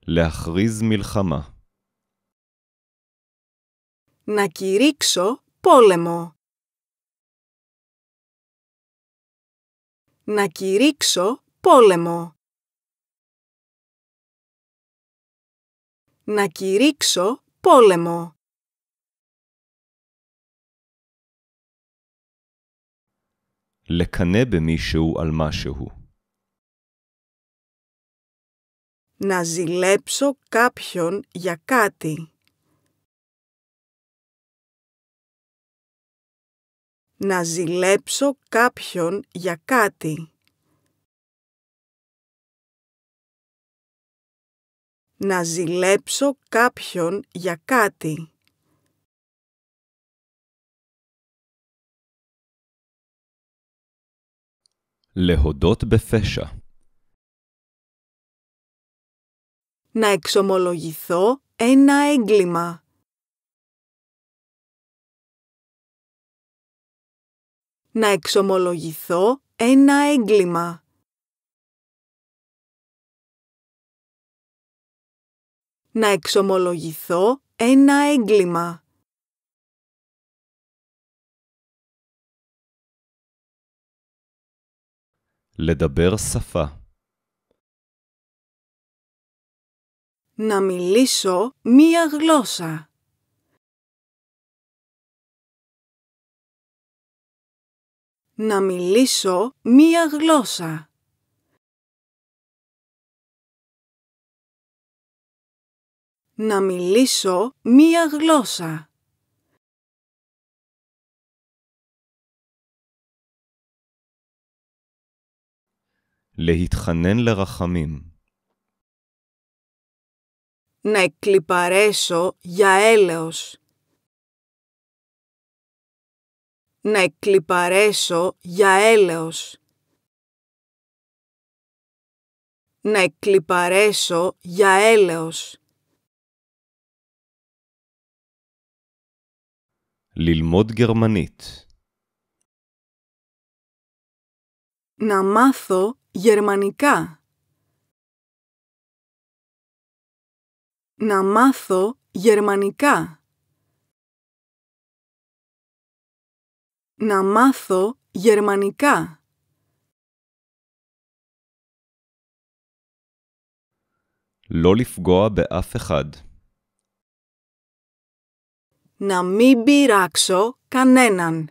Λαχρίζ να κηρύξω πόλεμο. να κηρύξω πόλεμο. Να κηρύξω πόλεμο. לקנא μίσου Να ζηλέψω κάποιον για κάτι. να ζηλέψω κάποιον για κάτι. Να ζηλέψω κάποιον για κάτι. Λεχοντότ μπεφέσα. Να εξομολογηθώ ένα έγκλημα. να εξομολογηθώ ένα έγκλημα. Να εξομολογηθώ ένα έγκλημα. לדבר σαφά να μιλήσω μία γλώσσα. να μιλήσω μία γλώσσα. Να μιλήσω μία γλώσσα. להתחנן Να εκλυπαρέσω για έλεος. να εκλυπαρέσω για έλεος. Να εκλυπαρέσω για έλεος. λιλμότ γερμανιτ, να μάθω γερμανικά. Να μάθω γερμανικά. να μάθω γερμανικά. לא Να μην πειράξω κανέναν.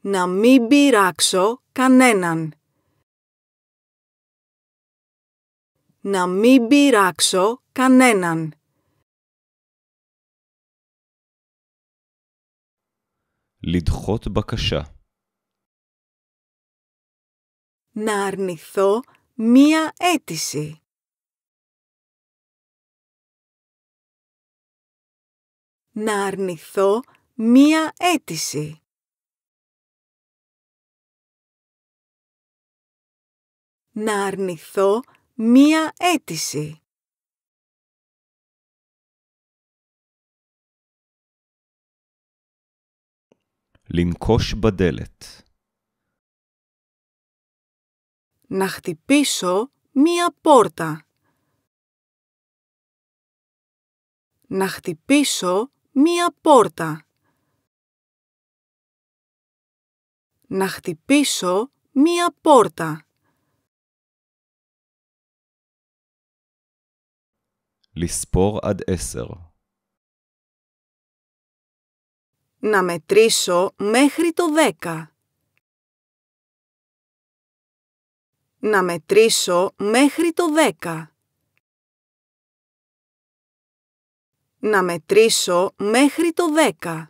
Να μην πειράξω κανέναν. Να μην πειράξω κανέναν. לדחות בקשה. να αρνηθώ μία αίτηση. Να αρνηθώ μία αίτηση. Να αρνηθώ μία αίτηση. לנקוש בדלת. να χτυπήσω μία πόρτα. Να χτυπήσω μία πόρτα. Να χτυπήσω μία πόρτα. לספור עד עשר. να μετρήσω μέχρι το δέκα. Να μετρήσω μέχρι το δέκα. Να μετρήσω μέχρι το 10.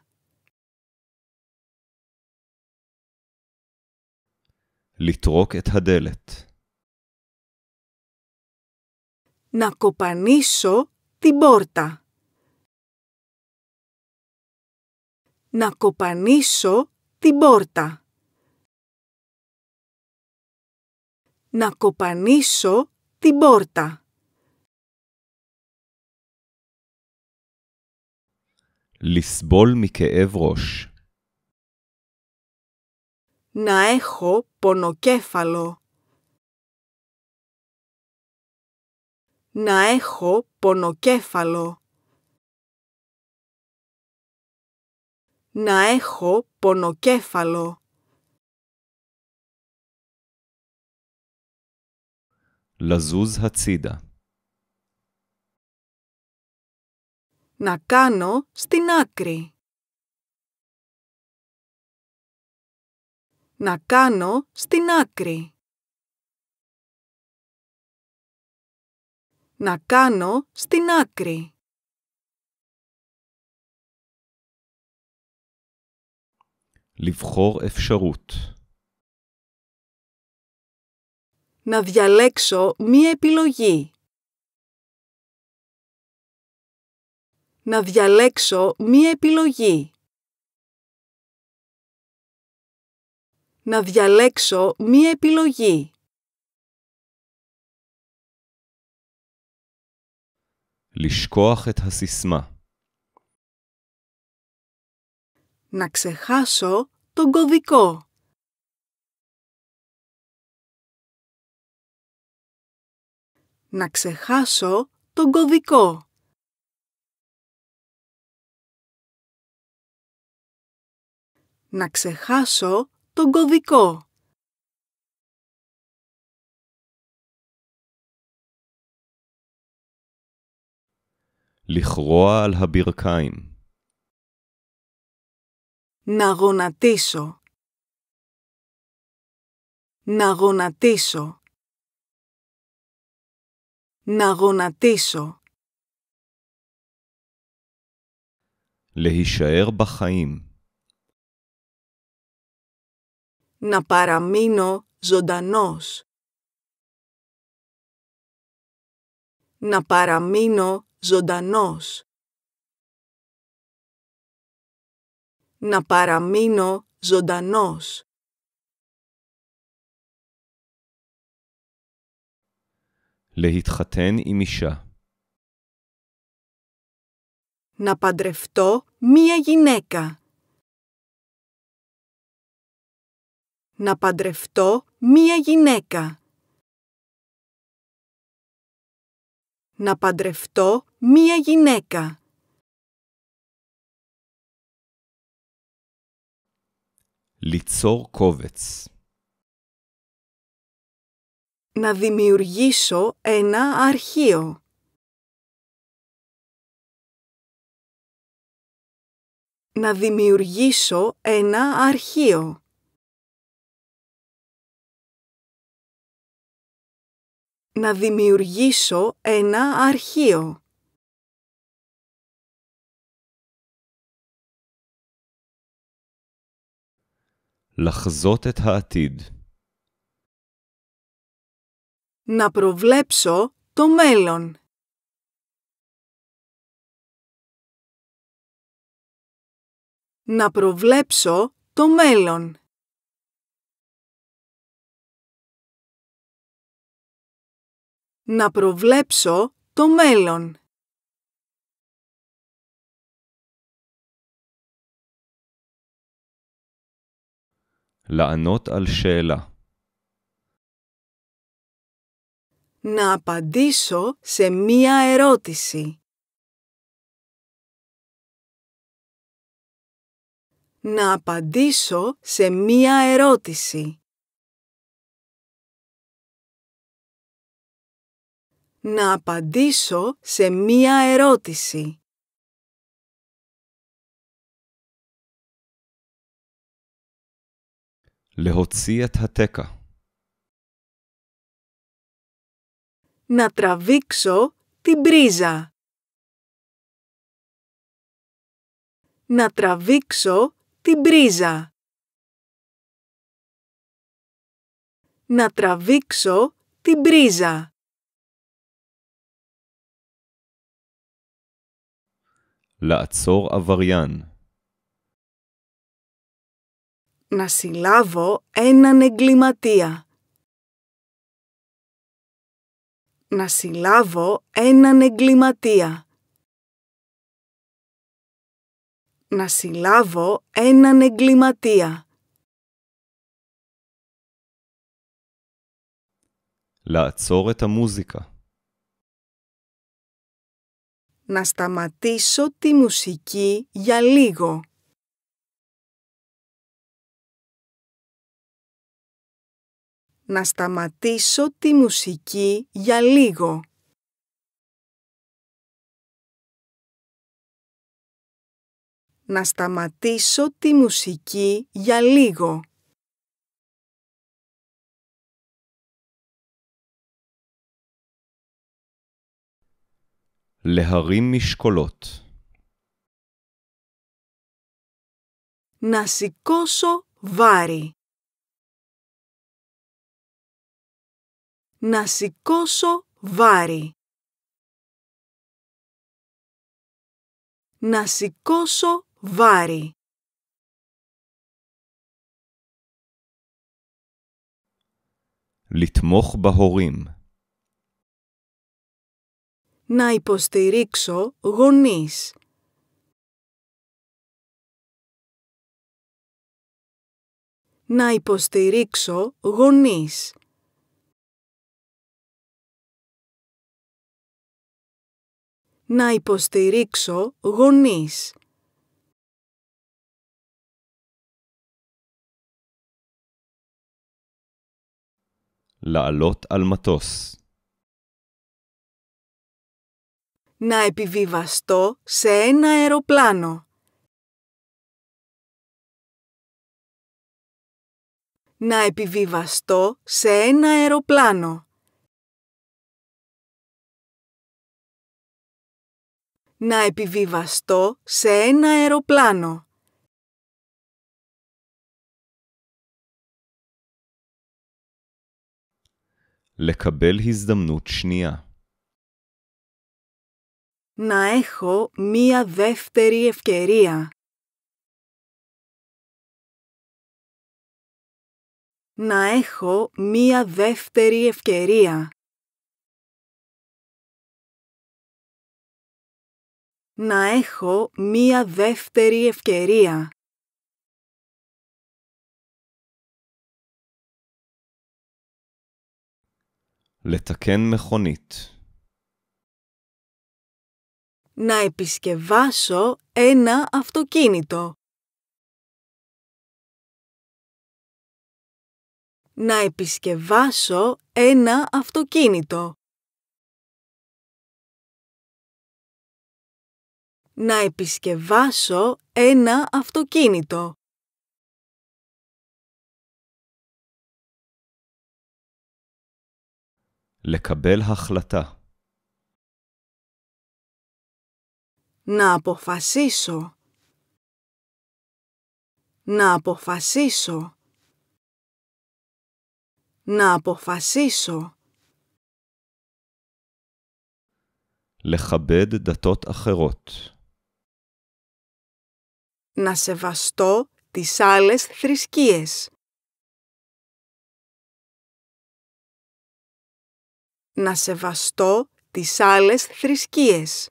Λιτρόκ ετ הדלת. να κοπανίσω την πόρτα. να κοπανίσω την πόρτα. Να κοπανίσω την πόρτα. και Να έχω πονοκέφαλο. Να έχω πονοκέφαλο. να έχω πονοκέφαλο. Λαζούς χατσίδα. να κάνω στην άκρη. Να κάνω στην άκρη. Να κάνω στην άκρη. לבחור אפשרות. Να διαλέξω μία επιλογή. Να διαλέξω μία επιλογή. Να διαλέξω μία επιλογή. לשכוח να ξεχάσω τον κωδικό. Να ξεχάσω τον κωδικό. Να ξεχάσω τον κωδικό. לכרוע να γονατίσω, να γονατίσω, να γονατίσω. Λεχισαέρ בחיים. να παραμείνω ζωντανός. Να παραμείνω ζωντανός. να παραμείνω ζωντανός. להתחתן η אישה. να παντρευτώ μία γυναίκα. Να παντρευτώ μία γυναίκα. Να παντρευτώ μία γυναίκα. κόβετς να δημιουργήσω ένα αρχείο. Να δημιουργήσω ένα αρχείο. Να δημιουργήσω ένα αρχείο. λαχζότ το Να προβλέψω το μέλλον. Να προβλέψω το μέλλον. Να προβλέψω το μέλλον. לענות על Να απαντήσω σε μία ερώτηση. Να απαντήσω σε μία ερώτηση. Να απαντήσω σε μία ερώτηση. להוציא את התקע. να τραβήξω την πρίζα. Να τραβήξω την πρίζα. Να τραβήξω την πρίζα. Λατσόρ Αβαριάν να συλλάβω έναν εγκληματία. Να συλλάβω έναν εγκληματία. Να συλλάβω έναν εγκληματία. Λατσόρε τα μουσικά. Να σταματήσω τη μουσική για λίγο. να σταματήσω τη μουσική για λίγο. Να σταματήσω τη μουσική για λίγο. להרים Να σηκώσω βάρη. να σηκώσω βάρη. Να σηκώσω βάρη. Λιτμόχ μπαχωρίμ. Να υποστηρίξω γονείς. Να υποστηρίξω γονείς. να υποστηρίξω γονείς. Λαλότ αλματός. Να επιβιβαστώ σε ένα αεροπλάνο. Να επιβιβαστώ σε ένα αεροπλάνο. να επιβιβαστώ σε ένα αεροπλάνο. לקבל הזדמנות שנייה. να έχω μία δεύτερη ευκαιρία. Να έχω μία δεύτερη ευκαιρία. να έχω μία δεύτερη ευκαιρία. με μεχονιτ. Να επισκευάσω ένα αυτοκίνητο. Να επισκευάσω ένα αυτοκίνητο. να επισκευάσω ένα αυτοκίνητο. לקבל χαχλατά. να αποφασίσω. Να αποφασίσω. Να αποφασίσω. לכבד δατότ αχερότ να σεβαστώ τις άλλες θρησκείες. Να σεβαστώ τις άλλες θρησκείες.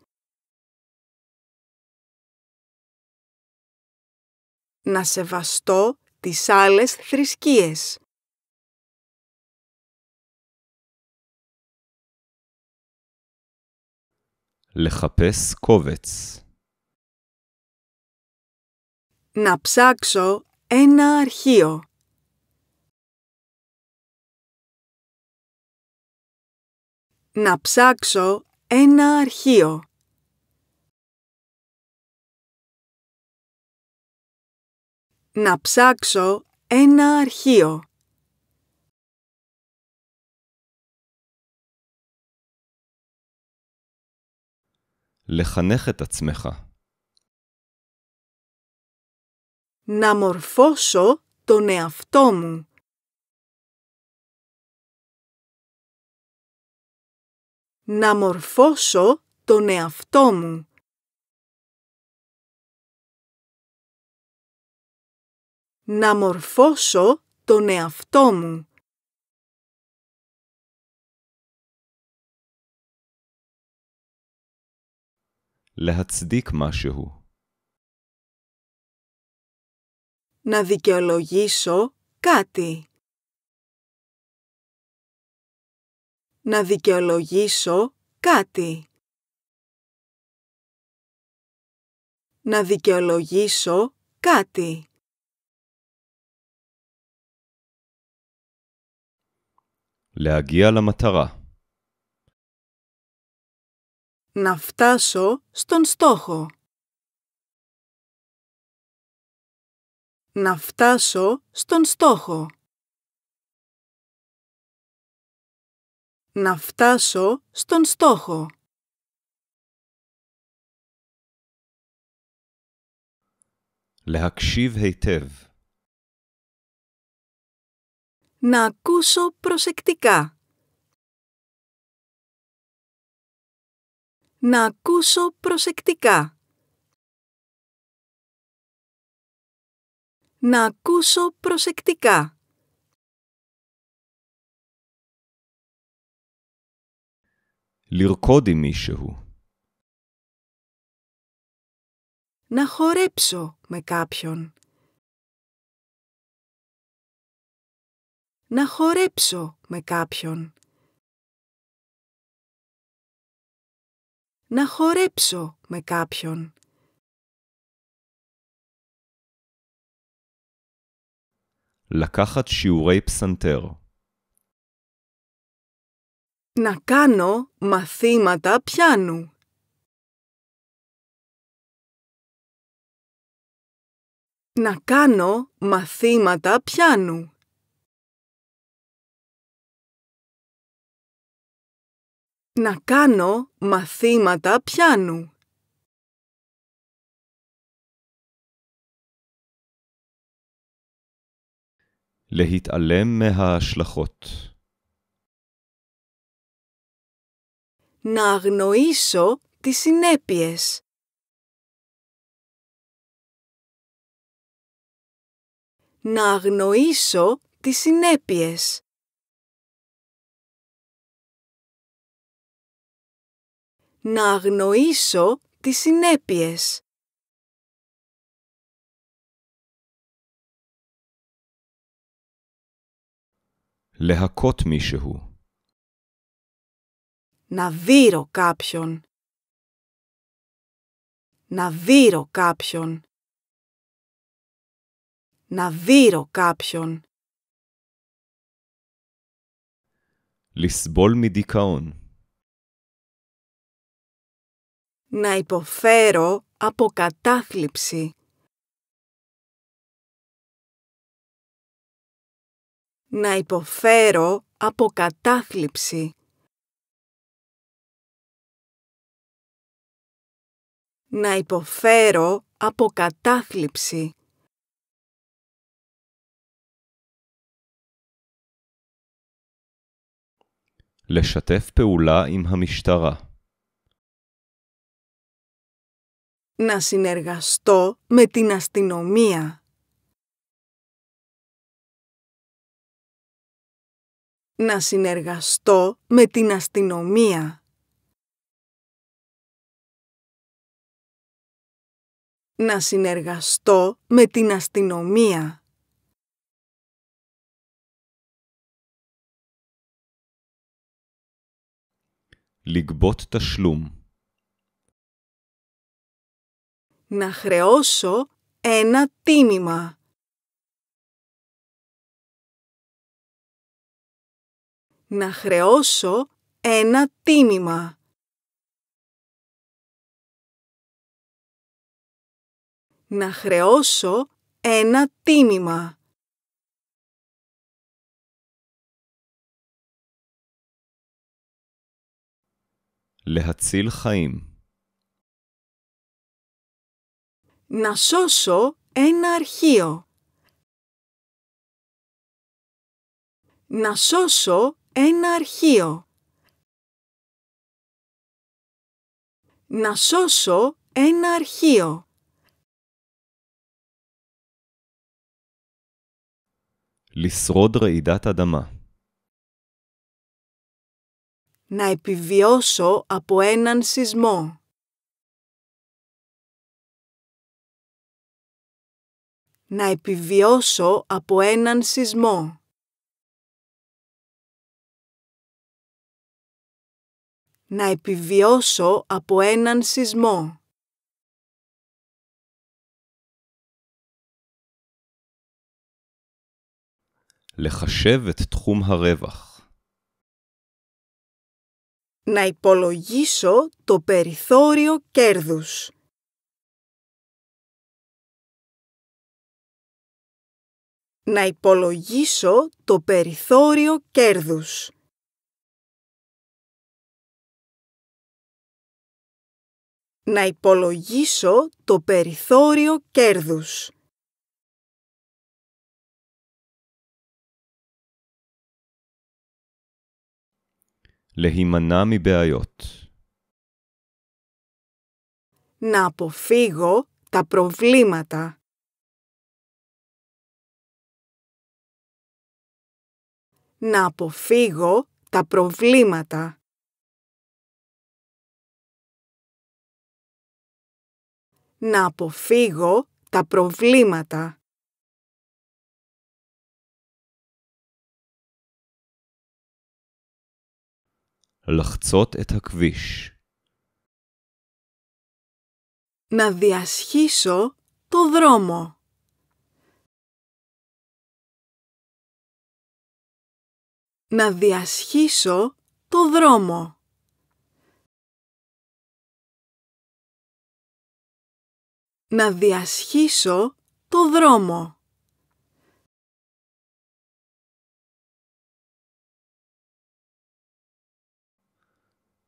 Να σεβαστώ τις άλλες θρησκείες. לחפש να ψάξω ένα αρχείο. Να ψάξω ένα αρχείο. Να ψάξω ένα αρχείο. לחנך את να μορφώσω τον εαυτό μου. Να μορφώσω τον εαυτό μου. Να μορφώσω τον εαυτό μου. להצדיק משהו να δικαιολογήσω κάτι. Να δικαιολογήσω κάτι. Να δικαιολογήσω κάτι. Λεαγγία λαματαρά. Να φτάσω στον στόχο. να φτάσω στον στόχο. Να φτάσω στον στόχο. להקשיב χειτεύ. να ακούσω προσεκτικά. Να ακούσω προσεκτικά. να ακούσω προσεκτικά. να χορέψω με κάποιον. Να χορέψω με κάποιον. Να χορέψω με κάποιον. לקחת שיעורי פסנתר. נקנו מסימתא פיאנו. נקנו מסימתא פיאנו. נקנו מסימתא פיאנו. להתעלם מההשלכות. Να αγνοήσω τις συνέπειες. Να αγνοήσω τις συνέπειες. Να αγνοήσω τις συνέπειες. Να βήρω κάποιον. Να βήρω κάποιον. Να βήρω κάποιον. μη δικαών. Να υποφέρω από κατάθλιψη. να υποφέρω από κατάθλιψη. Να υποφέρω από κατάθλιψη. לשתף פעולה עם Να συνεργαστώ με την αστυνομία. να συνεργαστώ με την αστυνομία. Να συνεργαστώ με την αστυνομία. τα σλουμ. να χρεώσω ένα τίμημα. να χρεώσω ένα τίμημα. Να χρεώσω ένα τίμημα. להציל Να σώσω ένα αρχείο. Να σώσω ένα αρχείο. Να σώσω ένα αρχείο. לשרוד Να επιβιώσω από έναν σεισμό. Να επιβιώσω από έναν σεισμό. να επιβιώσω από έναν σεισμό. לחשב את Να υπολογίσω το περιθώριο κέρδους. Να υπολογίσω το περιθώριο κέρδους. να υπολογίσω το περιθώριο κέρδους. Να αποφύγω τα προβλήματα. Να αποφύγω τα προβλήματα. να αποφύγω τα προβλήματα. Λαχτσότ να διασχίσω το δρόμο. Να διασχίσω το δρόμο. να διασχίσω το δρόμο.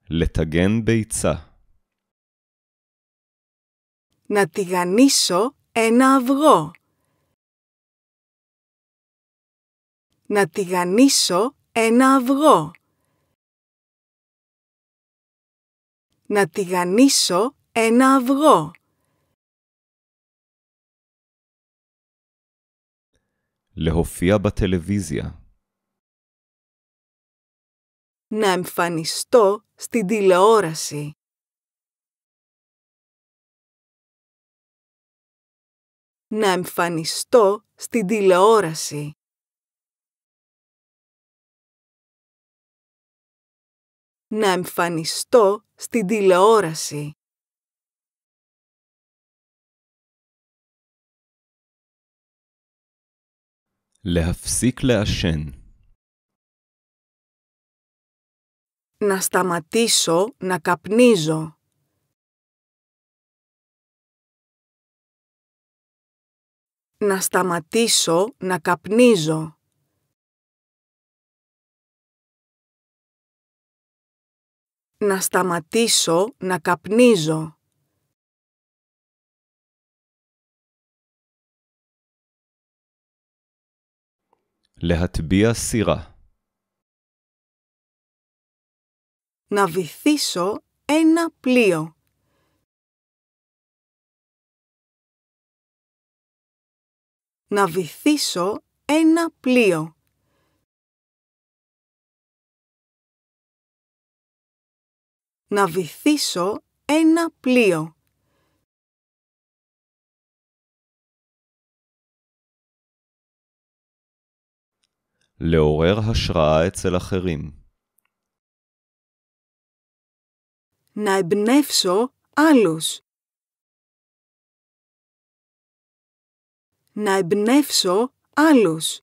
Λεταγέν τη να τηγανίσω ένα αυγό. Να τηγανίσω ένα αυγό. Να τηγανίσω ένα αυγό. להופיע בטלוויזיה. Να εμφανιστώ στην τηλεόραση. Να εμφανιστώ στην τηλεόραση. Να εμφανιστώ στην τηλεόραση. להפסיק לעשן. Να σταματήσω να καπνίζω. Να σταματήσω να καπνίζω. Να σταματήσω να καπνίζω. להטביע να βυθίσω ένα πλοίο. Να βυθίσω ένα πλοίο. Να βυθίσω ένα πλοίο. לעורר השראה אצל אחרים. נאבנפשו אלוש. נאבנפשו אלוש.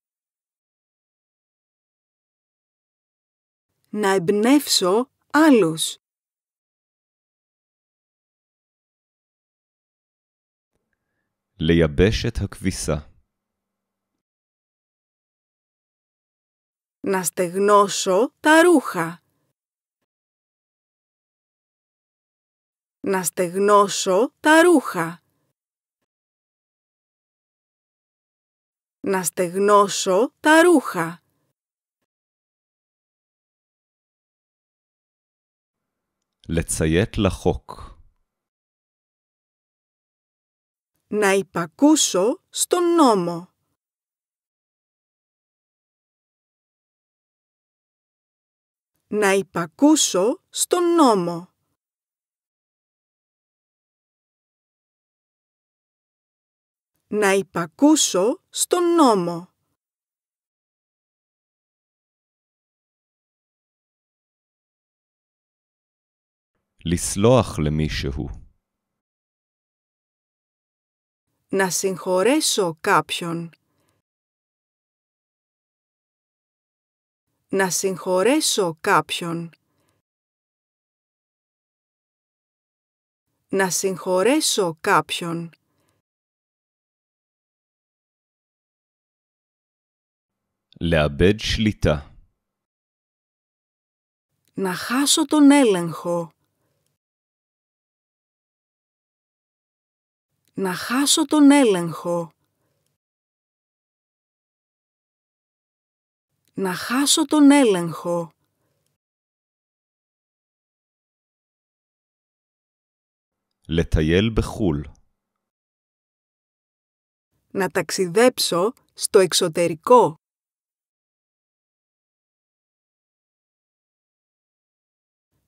נאבנפשו אלוש. לייבש את הכביסה. να στεγνώσω τα ρούχα. Να στεγνώσω τα ρούχα. Να στεγνώσω τα ρούχα. לציית λαχοκ. Να υπακούσω στον νόμο. να υπακούσω στον νόμο. Να υπακούσω στον νόμο. λισλοαχ λεμίσεχου. να συγχωρέσω κάποιον. να συγχωρέσω κάποιον. Να συγχωρέσω κάποιον. לאבד Να χάσω τον έλεγχο. Να χάσω τον έλεγχο. να χάσω τον έλεγχο. Να ταξιδέψω στο εξωτερικό.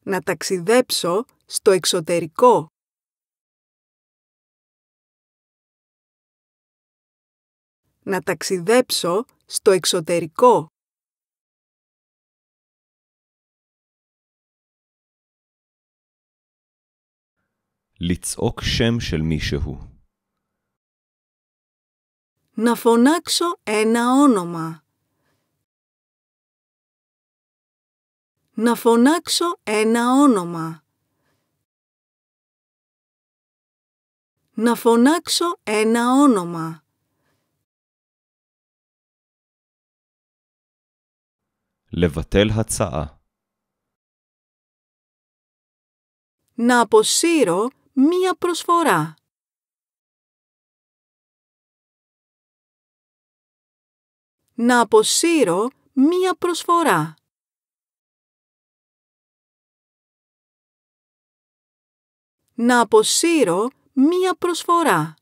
Να ταξιδέψω στο εξωτερικό. Να ταξιδέψω στο εξωτερικό. לצעוק שם של מישהו. Να φωνάξω ένα όνομα. Να φωνάξω ένα όνομα. Να φωνάξω ένα όνομα. לבטל הצעה. Να αποσύρω μία προσφορά. Να αποσύρω μία προσφορά. Να αποσύρω μία προσφορά.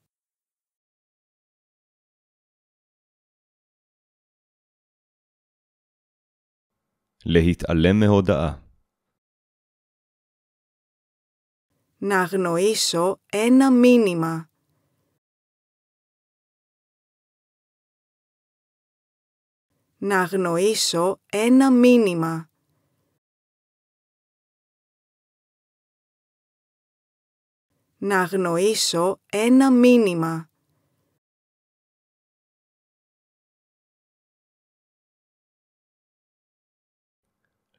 αλέμε מהודעה να αγνοήσω ένα μήνυμα. Να αγνοήσω ένα μήνυμα. Να αγνοήσω ένα μήνυμα.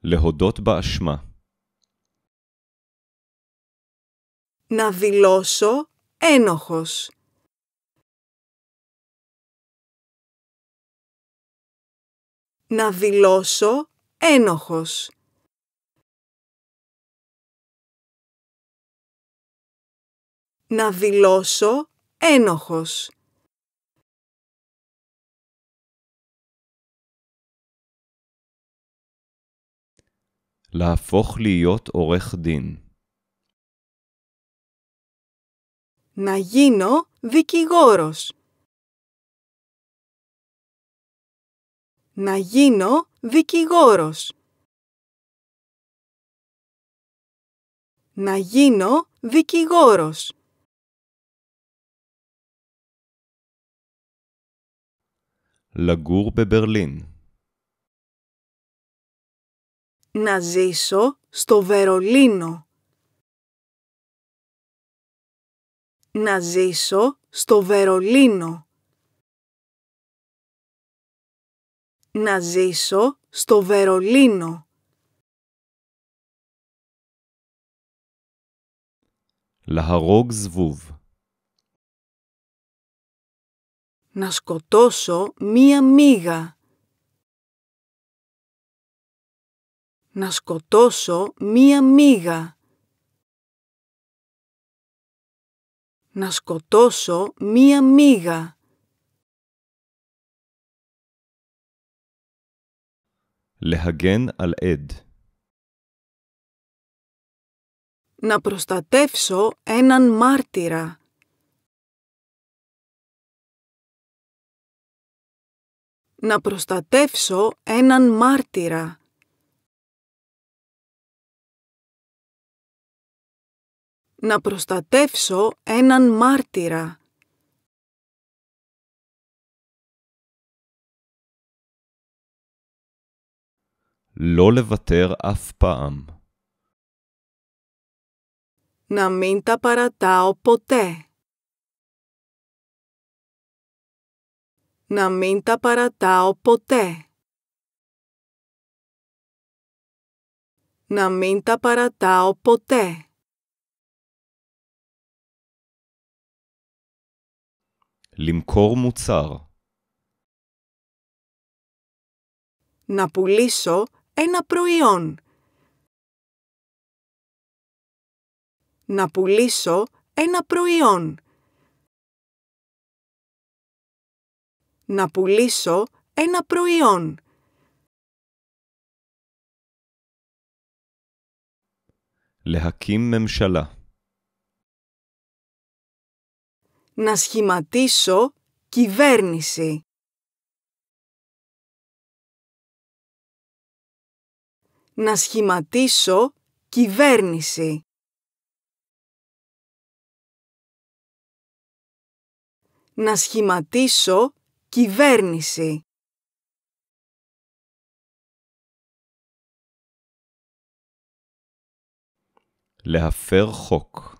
להודות באשמה να δηλώσω ένοχος. Να δηλώσω ένοχος. Να δηλώσω ένοχος. להפוך להיות עורך να γίνω δικηγόρος. Να γίνω δικηγόρος. Να γίνω δικηγόρος. Μπερλίν. Να ζήσω στο Βερολίνο. να ζήσω στο Βερολίνο. Να ζήσω στο Βερολίνο. Να σκοτώσω μία μίγα. Να σκοτώσω μία μίγα. να σκοτώσω μία μύγα. Να προστατεύσω έναν μάρτυρα. Να προστατεύσω έναν μάρτυρα. να προστατεύσω έναν μάρτυρα. Λό λεβατέρ να μην τα παρατάω ποτέ. Να μην τα παρατάω ποτέ. Να μην τα παρατάω ποτέ. למכור מוצר. Να πουλήσω ένα προϊόν. Να πουλήσω ένα προϊόν. Να πουλήσω ένα προϊόν. להקים ממשלה να σχηματίσω κυβέρνηση. Να σχηματίσω κυβέρνηση. Να σχηματίσω κυβέρνηση. affaire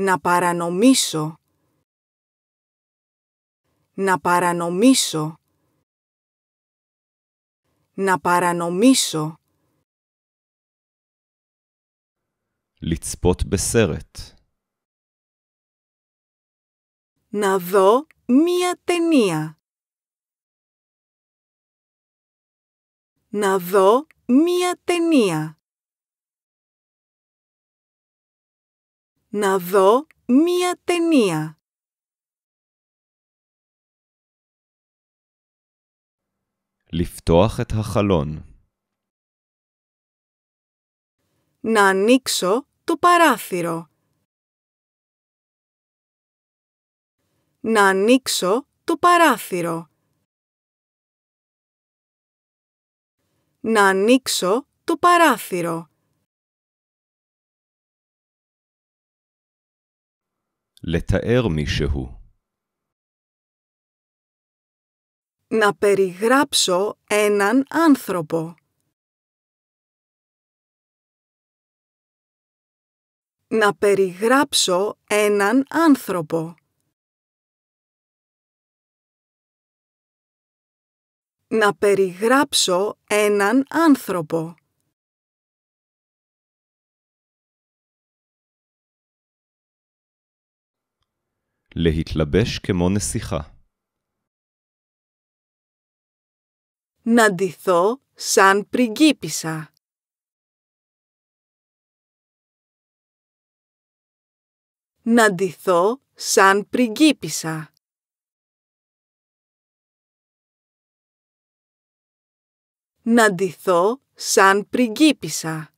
να παρανομήσω, να παρανομήσω, να παρανομήσω. λιτσπότ μπεσέρετ. να δω μία ταινία. Να δω μία ταινία. να δω μία ταινία. Λιφτώχ χαλόν, Να ανοίξω το παράθυρο. Να ανοίξω το παράθυρο. Να ανοίξω το παράθυρο. לתאר Να περιγράψω έναν άνθρωπο. Να περιγράψω έναν άνθρωπο. Να περιγράψω έναν άνθρωπο. להתלבש כמו נסיכה. να ντυθώ σαν πριγκίπισσα. Να ντυθώ σαν πριγκίπισσα. Να ντυθώ σαν πριγκίπισσα.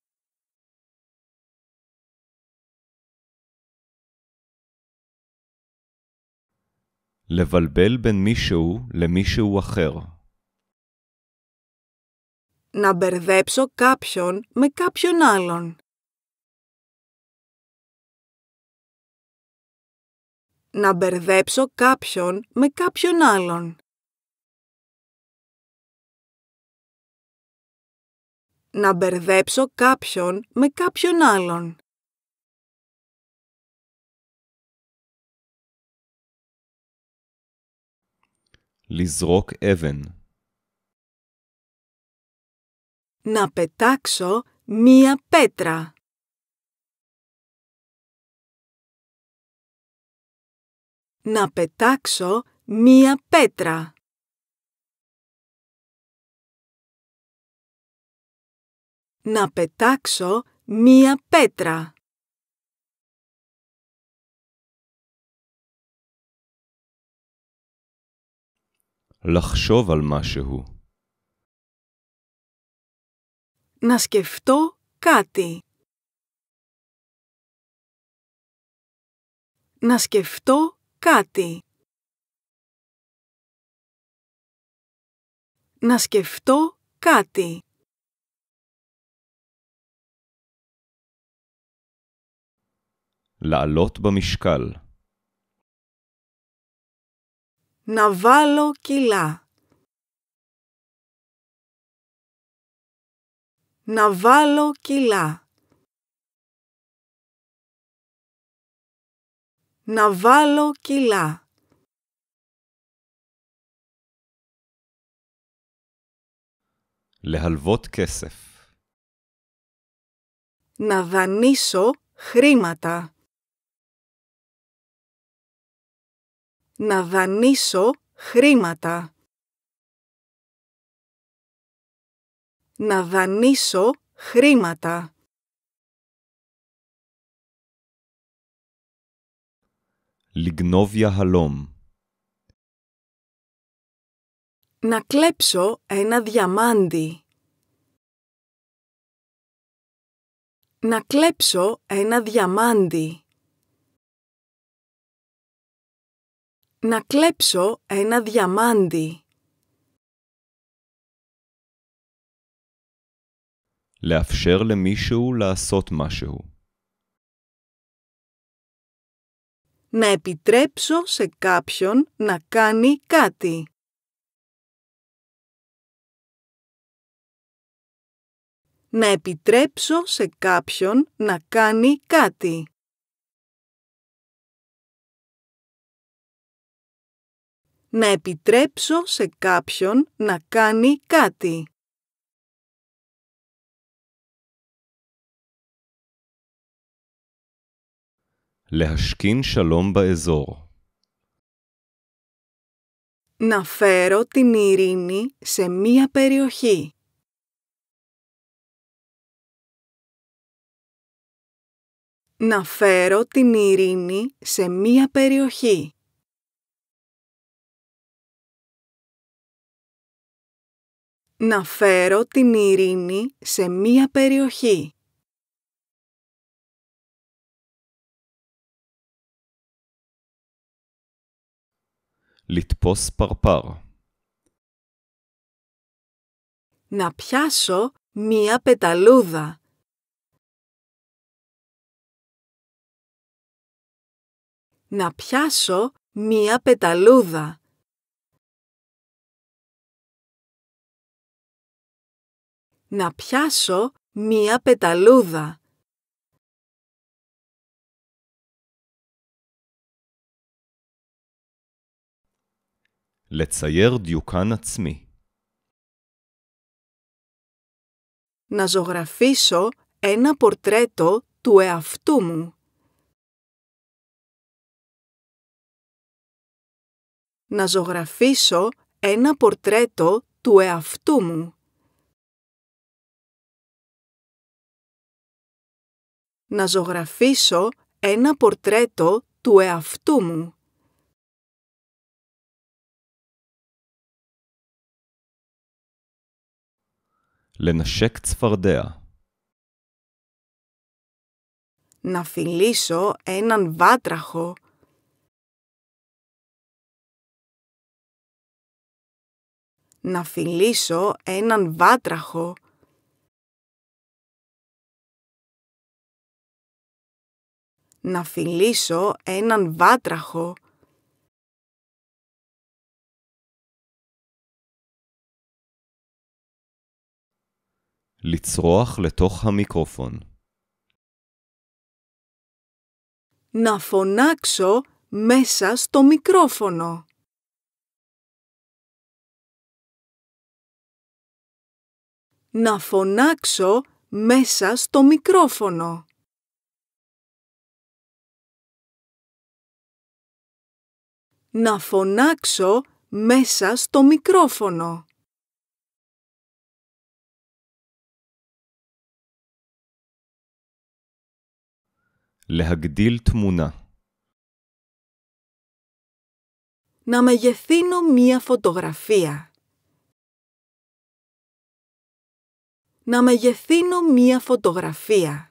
לבלבל בין מישהו למישהו אחר. Να μπερδέψω κάποιον με κάποιον άλλον. Να μπερδέψω κάποιον με κάποιον άλλον. Να μπερδέψω κάποιον με κάποιον άλλον. לזרוק Να πετάξω μία πέτρα. Να πετάξω μία πέτρα. Να πετάξω μία πέτρα. לחשוב על משהו. נסקפתו קאטי. נסקפתו קאטי. נסקפתו קאטי. לעלות במשקל. να βάλω κιλά. Να βάλω κιλά. Να βάλω κιλά. Λεχαλβότ κέσεφ, να δανείσω χρήματα. να δανείσω χρήματα. Να δανείσω χρήματα. Λιγνόβια χαλόμ. Να κλέψω ένα διαμάντι. Να κλέψω ένα διαμάντι. να κλέψω ένα διαμάντι. לאפשר למישהו לעשות משהו. Να επιτρέψω σε κάποιον να κάνει κάτι. Να επιτρέψω σε κάποιον να κάνει κάτι. να επιτρέψω σε κάποιον να κάνει κάτι. להשכין שלום באזור. Να φέρω την ειρήνη σε μία περιοχή. Να φέρω την ειρήνη σε μία περιοχή. να φέρω την ειρήνη σε μία περιοχή. Λιτπός Να πιάσω μία πεταλούδα. Να πιάσω μία πεταλούδα. να πιάσω μία πεταλούδα. να ζωγραφίσω ένα πορτρέτο του εαυτού μου. Να ζωγραφίσω ένα πορτρέτο του εαυτού μου. να ζωγραφίσω ένα πορτρέτο του εαυτού μου. לנשק צפרדע. Να φιλήσω έναν βάτραχο. Να φιλήσω έναν βάτραχο. να φιλήσω έναν βάτραχο να φωνάξω μέσα στο μικρόφωνο. Να φωνάξω μέσα στο μικρόφωνο. να φωνάξω μέσα στο μικρόφωνο. Να μεγεθύνω μία φωτογραφία. Να μεγεθύνω μία φωτογραφία.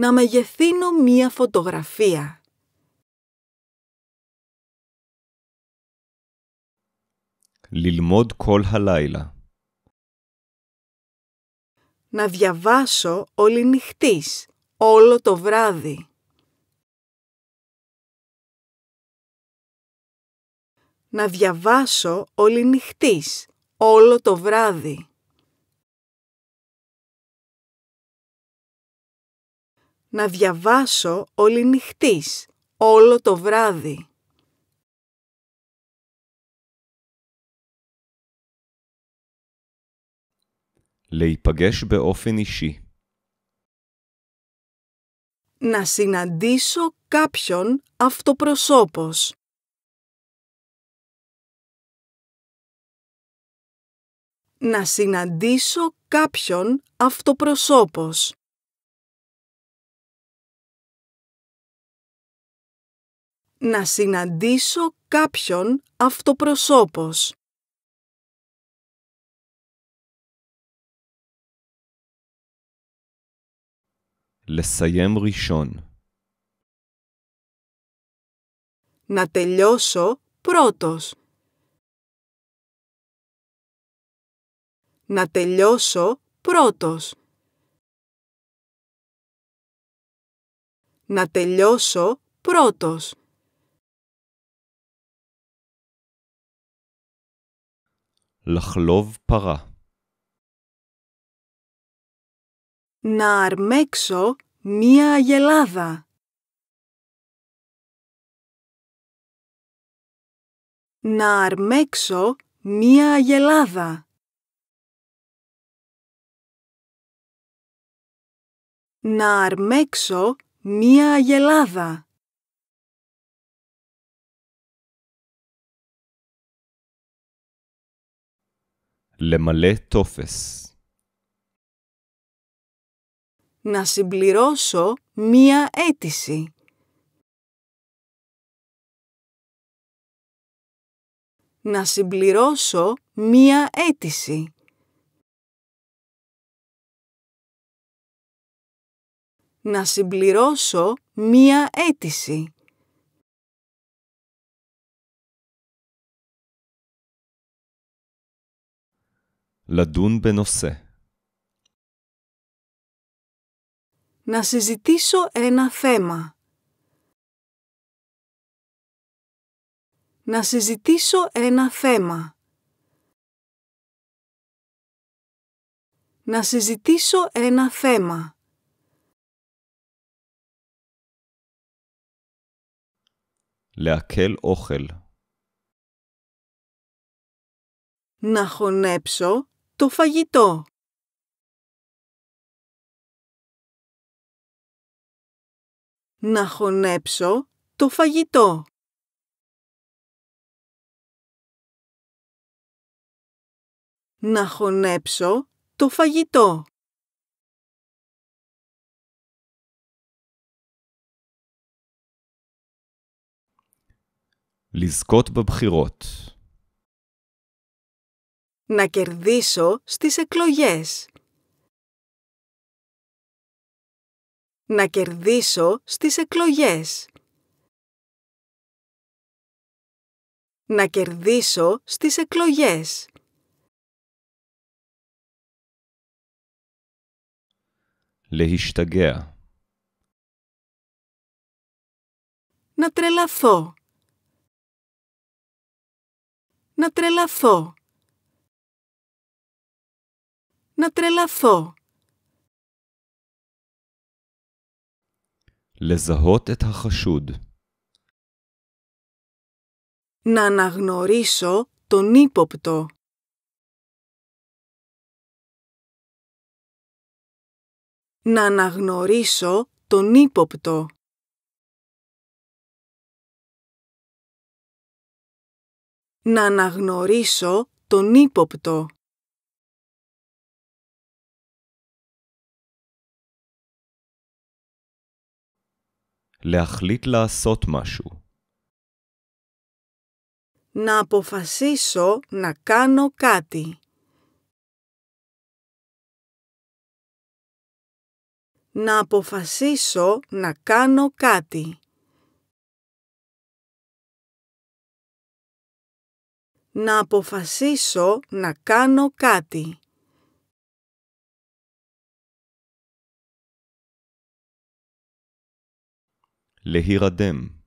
να μεγεθύνω μία φωτογραφία. Λιλμόντ κολ χαλάιλα Να διαβάσω όλη νυχτής, όλο το βράδυ. Να διαβάσω όλη νυχτής, όλο το βράδυ. να διαβάσω όλη νυχτής, όλο το βράδυ. להיפגש באופן אישי. να συναντήσω κάποιον αυτοπροσώπος. Να συναντήσω κάποιον αυτοπροσώπος. να συναντήσω κάποιον αυτοπροσώπος. να τελειώσω πρώτος. Να τελειώσω πρώτος. Να τελειώσω πρώτος. לחלוב פרה. Να αρμέξω μία γελάδα. Να αρμέξω μία γελάδα. Να αρμέξω μία γελάδα. τόφες Να συμπληρώσω μία αίτηση. Να συμπληρώσω μία αίτηση. Να συμπληρώσω μία αίτηση. לדון בנושא. να συζητήσω ένα θέμα. Να συζητήσω ένα θέμα. Να συζητήσω ένα θέμα. Λεακέλ όχελ. Να χωνέψω το φαγητό. Να χωνέψω το φαγητό. Να χωνέψω το φαγητό. לזכות בבחירות να κερδίσω στις εκλογές. Να κερδίσω στις εκλογές. Να κερδίσω στις εκλογές. להשתגע. Να τρελαθώ. Να τρελαθώ να τρελαθώ. לזהות את Να αναγνωρίσω τον ύποπτο. Να αναγνωρίσω τον ύποπτο. Να αναγνωρίσω τον ύποπτο. להחליט לעשות μάσου. Να αποφασίσω να κάνω κάτι. Να αποφασίσω να κάνω κάτι. Να αποφασίσω να κάνω κάτι. להירדם.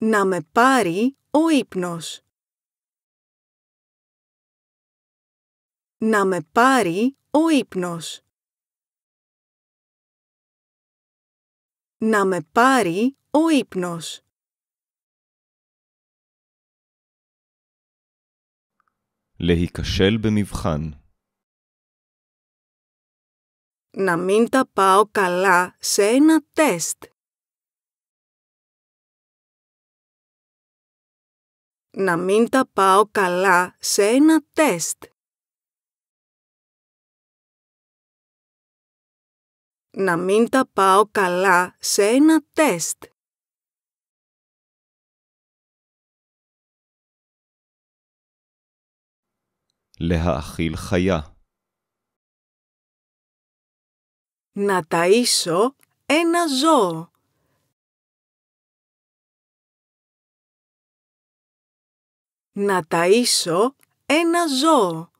Να με πάρει ο ύπνος. Να με πάρει ο ύπνος. Να με πάρει ο ύπνος. להיכשל במבחן να μην τα πάω καλά σε ένα τεστ. Να μην τα πάω καλά σε ένα τεστ. Να μην τα πάω καλά σε ένα τεστ. להאכיל να ταΐσω ένα ζώο. Να ταΐσω ένα ζώο.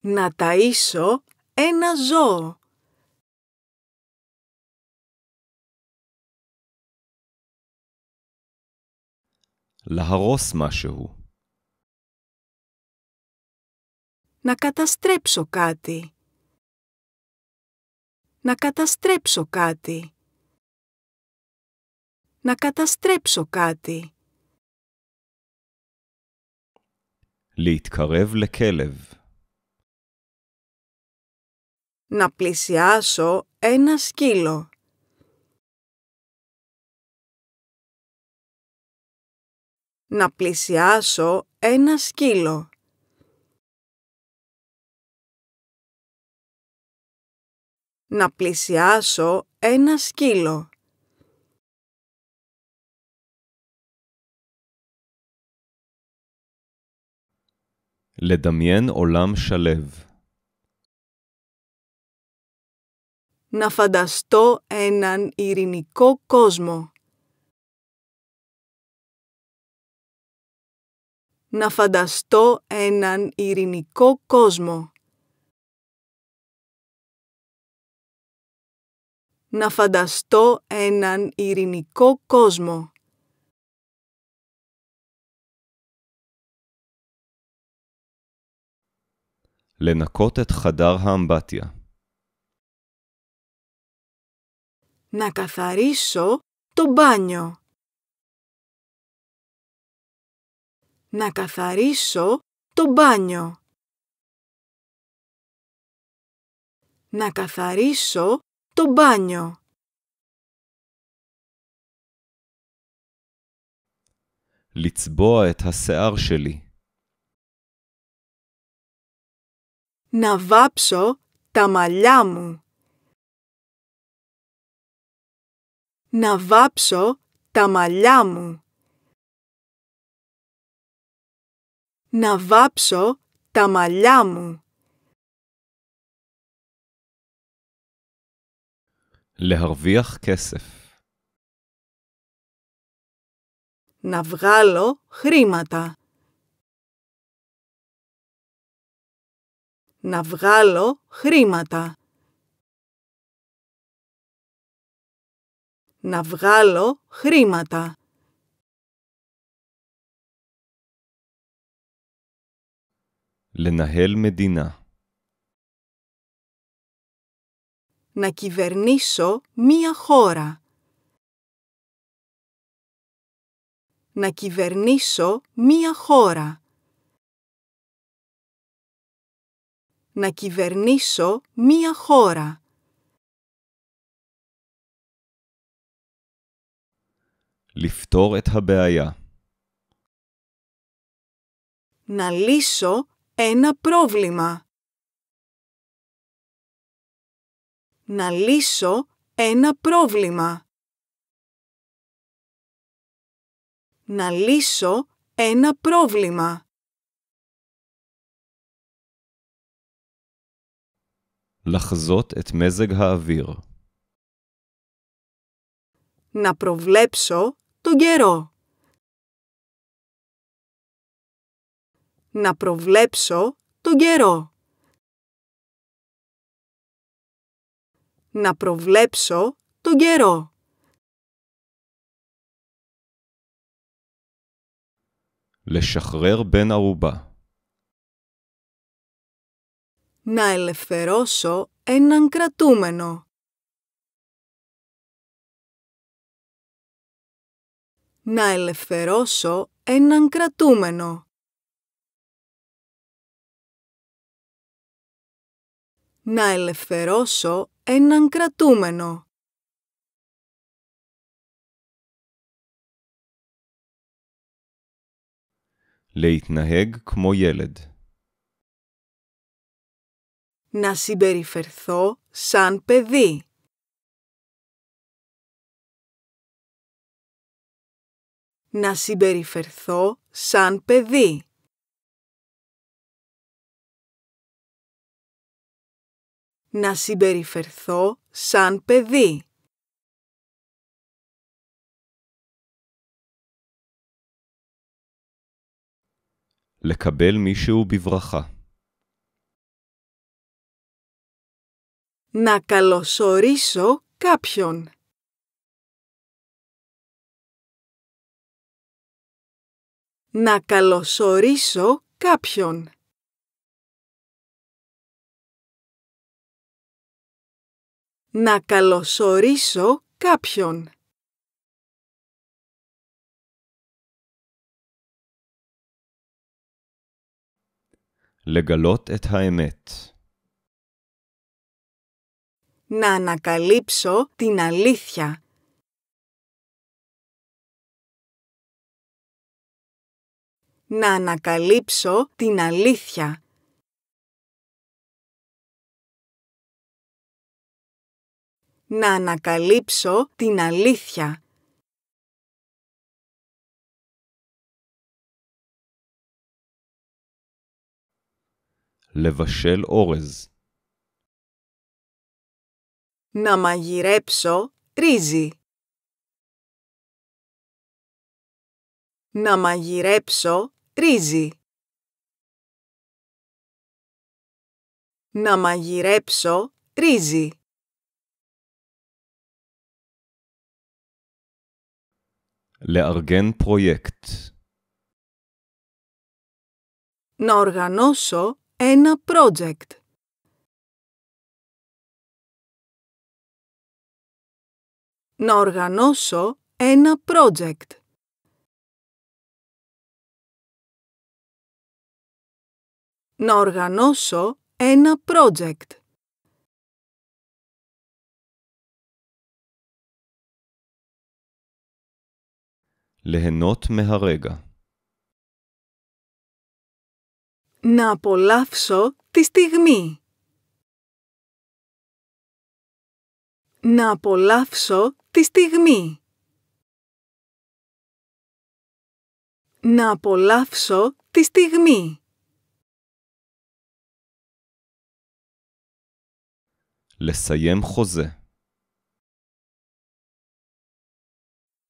Να ταΐσω ένα ζώο. להרוס να καταστρέψω κάτι. Να καταστρέψω κάτι. Να καταστρέψω κάτι. להתקרב Να πλησιάσω ένα σκύλο. Να πλησιάσω ένα σκύλο. να πλησιάσω ένα σκύλο. לדמיין עולם να φανταστώ έναν ειρηνικό κόσμο. Να φανταστώ έναν ειρηνικό κόσμο. να φανταστώ έναν ειρηνικό κόσμο. לנקות να καθαρίσω το μπάνιο. Να καθαρίσω το μπάνιο. Να καθαρίσω το μπάνιο. לצבוע את השיער να βάψω τα μαλλιά μου. Να βάψω τα μαλλιά μου. Να βάψω τα μαλλιά μου. להרוויח כסף. να βγάλω χρήματα. Να βγάλω χρήματα. Να βγάλω χρήματα. לנהל מדינה να κυβερνήσω μία χώρα. Να κυβερνήσω μία χώρα. Να κυβερνήσω μία χώρα. Λιφτόρ Να λύσω ένα πρόβλημα. να λύσω ένα πρόβλημα. Να λύσω ένα πρόβλημα. Λαχζότ ετ μέζεγ Να προβλέψω τον καιρό. Να προβλέψω τον καιρό. να προβλέψω τον καιρό. μπεν αρουμπά. Να ελευθερώσω έναν κρατούμενο. Να ελευθερώσω έναν κρατούμενο. Να ελευθερώσω έναν κρατούμενο. להתנהג Να συμπεριφερθώ σαν παιδί. Να συμπεριφερθώ σαν παιδί. να συμπεριφερθώ σαν παιδί. לקבל מישהו בברכה. να καλωσορίσω κάποιον. Να καλωσορίσω κάποιον. Να καλωσορίσω κάποιον. Να ανακαλύψω την αλήθεια. Να ανακαλύψω την αλήθεια. να ανακαλύψω την αλήθεια. לבשל να μαγειρέψω ρύζι. Να μαγειρέψω ρύζι. Να μαγειρέψω ρύζι. Λεαργέν προϊέκτ. Να οργανώσω ένα project. Να οργανώσω ένα project. Να οργανώσω ένα project. ליהנות מהרגע. να απολαύσω τη στιγμή. Να απολαύσω τη στιγμή. Να απολαύσω τη στιγμή. לסיים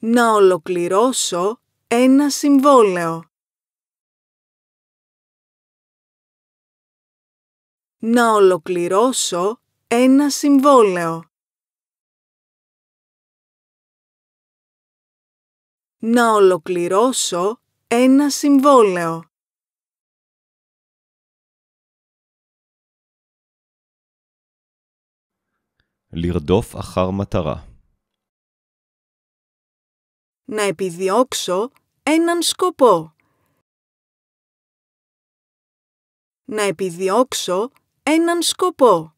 να ολοκληρώσω ένα συμβόλαιο. Να ολοκληρώσω ένα συμβόλαιο. Να ολοκληρώσω ένα συμβόλαιο. לרדוף אחר να επιδιώξω έναν σκοπό. Να επιδιώξω έναν σκοπό.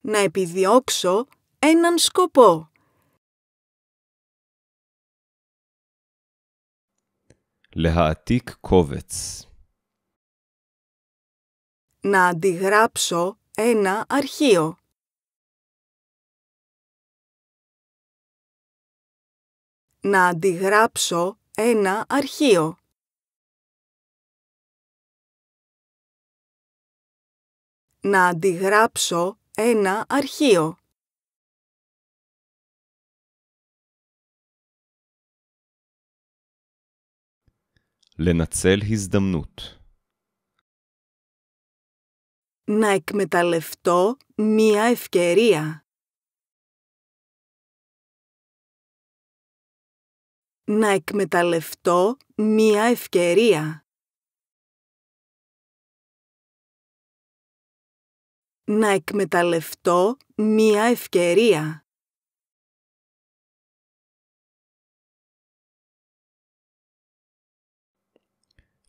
Να επιδιώξω έναν σκοπό. Λεχατίκ κόβετς. Να αντιγράψω ένα αρχείο. να αντιγράψω ένα αρχείο. Να αντιγράψω ένα αρχείο. Λενατσέλ χιζδαμνούτ. Να εκμεταλλευτώ μία ευκαιρία. να εκμεταλλευτώ μία ευκαιρία. Να εκμεταλλευτώ μία ευκαιρία.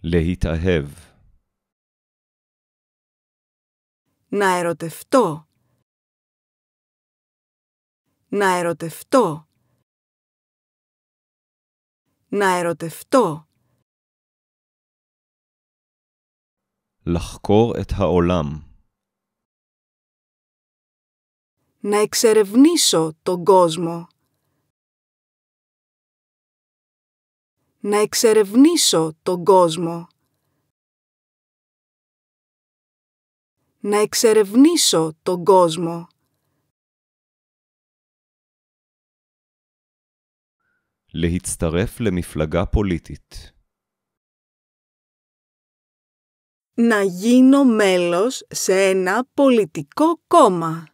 εύ. Να ερωτευτώ. Να ερωτευτώ να ερωτευτώ. Να εξερευνήσω τον κόσμο. Να εξερευνήσω τον κόσμο. Να εξερευνήσω τον κόσμο. להצטרף למפלגה פוליטית. Να γίνω μέλος σε ένα πολιτικό κόμμα.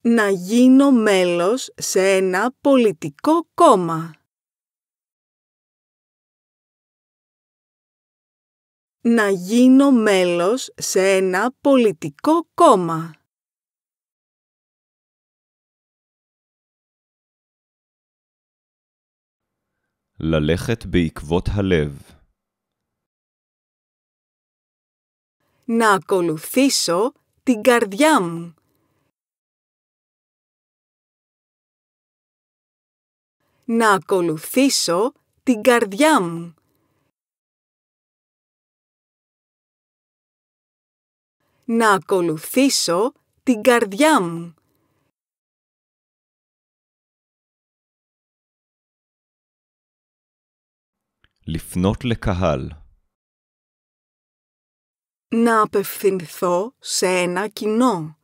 Να γίνω μέλος σε ένα πολιτικό κόμμα. Να γίνω μέλος σε ένα πολιτικό κόμμα. ללכת בעקבות הלב. Να ακολουθήσω την καρδιά μου. Να ακολουθήσω την καρδιά μου. Να ακολουθήσω την καρδιά μου. לפנות לקהל. Να απευθυνθώ σε ένα κοινό.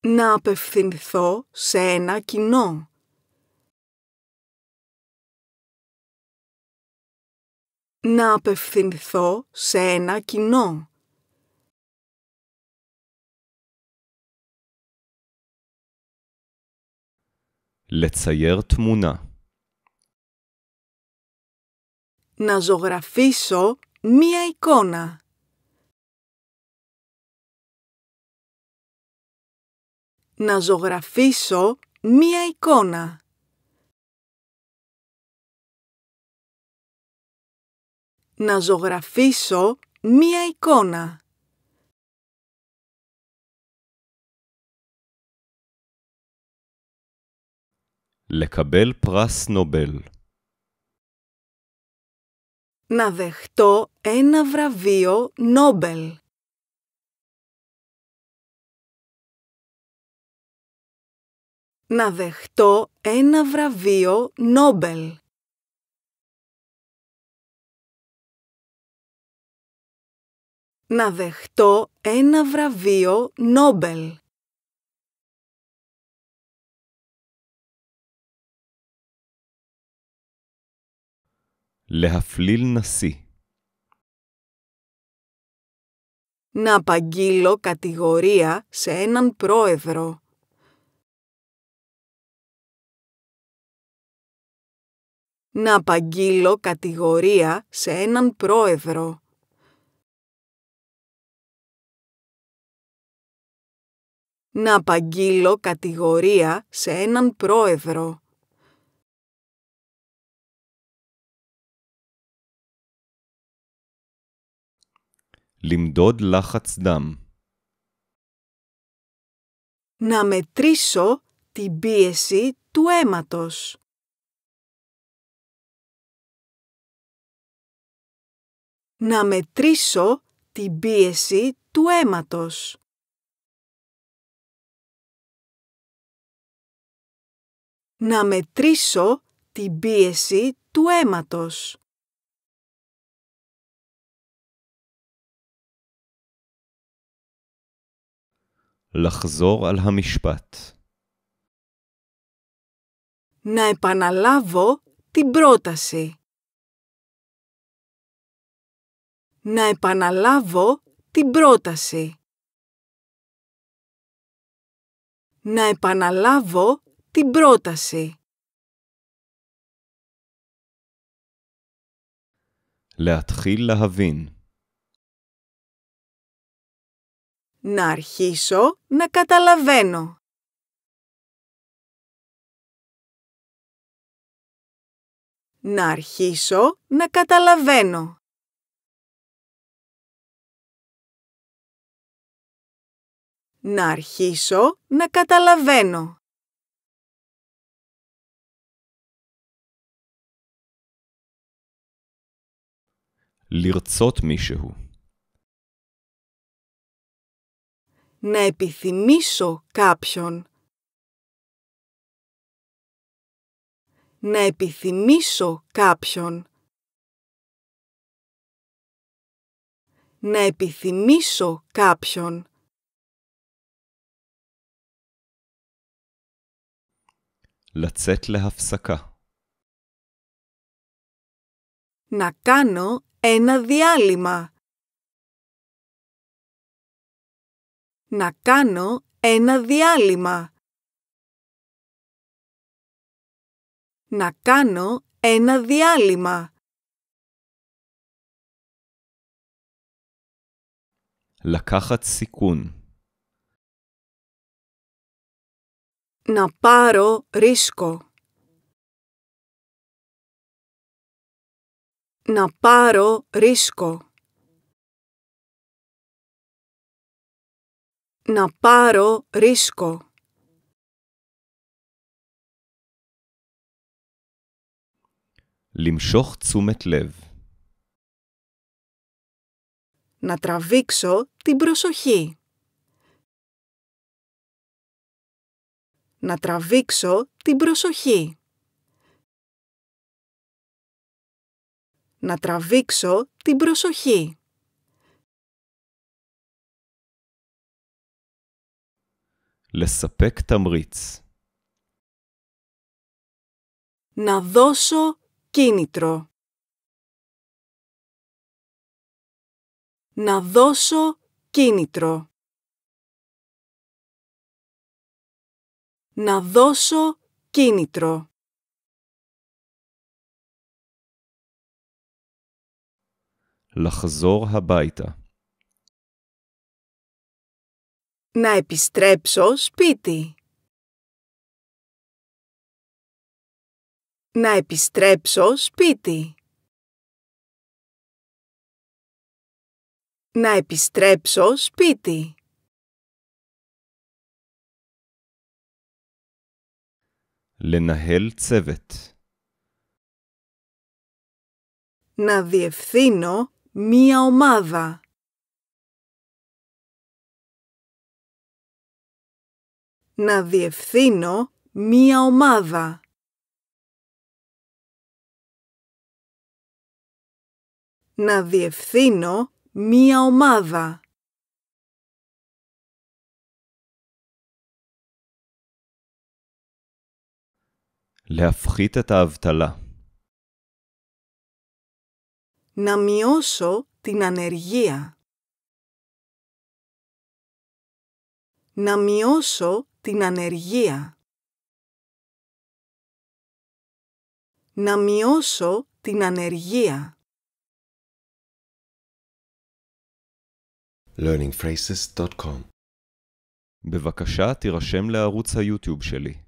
Να απευθυνθώ σε ένα κοινό. Να απευθυνθώ σε ένα κοινό. Να ζωγραφίσω μία εικόνα. Να ζωγραφίσω μία εικόνα. Να ζωγραφίσω μία εικόνα. לקבל פרס נובל. να δεχτώ ένα βραβείο Νόμπελ. Να δεχτώ ένα βραβείο Νόμπελ. Να δεχτώ ένα βραβείο Νόμπελ. להפליל Να απαγγείλω κατηγορία σε έναν πρόεδρο. Να απαγγείλω κατηγορία σε έναν πρόεδρο. Να απαγγείλω κατηγορία σε έναν πρόεδρο. למדוד Να μετρήσω την πίεση του αίματος. Να μετρήσω την πίεση του αίματος. Να μετρήσω την πίεση του αίματος. לחזור על המשפט. Να επαναλάβω την πρόταση. Να επαναλάβω την πρόταση. Να επαναλάβω την πρόταση. להתחיל להבין να αρχίσω να καταλαβαίνω. Να αρχίσω να καταλαβαίνω. Να αρχίσω να καταλαβαίνω. לרצות מישהו να επιθυμήσω κάποιον. Να επιθυμήσω κάποιον. Να επιθυμήσω κάποιον. Να κάνω ένα διάλειμμα. να κάνω ένα διάλειμμα. Να κάνω ένα διάλειμμα. לקחת σικούν Να πάρω ρίσκο. Να πάρω ρίσκο. να πάρω ρίσκο. למשוך Να τραβήξω την προσοχή. Να τραβήξω την προσοχή. Να τραβήξω την προσοχή. לספק תמריץ. Να δώσω κίνητρο. Να δώσω κίνητρο. Να δώσω κίνητρο. לחזור הביתה. να επιστρέψω σπίτι. Να επιστρέψω σπίτι. Να επιστρέψω σπίτι. לנהל τσέβετ. Να διευθύνω μία ομάδα. να διευθύνω μία ομάδα. Να διευθύνω μία ομάδα. להפחית τα αυτάλα, να μειώσω την ανεργία. Να μειώσω την ανεργία. Να μειώσω την ανεργία. learningphrases.com בבקשה תירשם לערוץ היוטיוב שלי.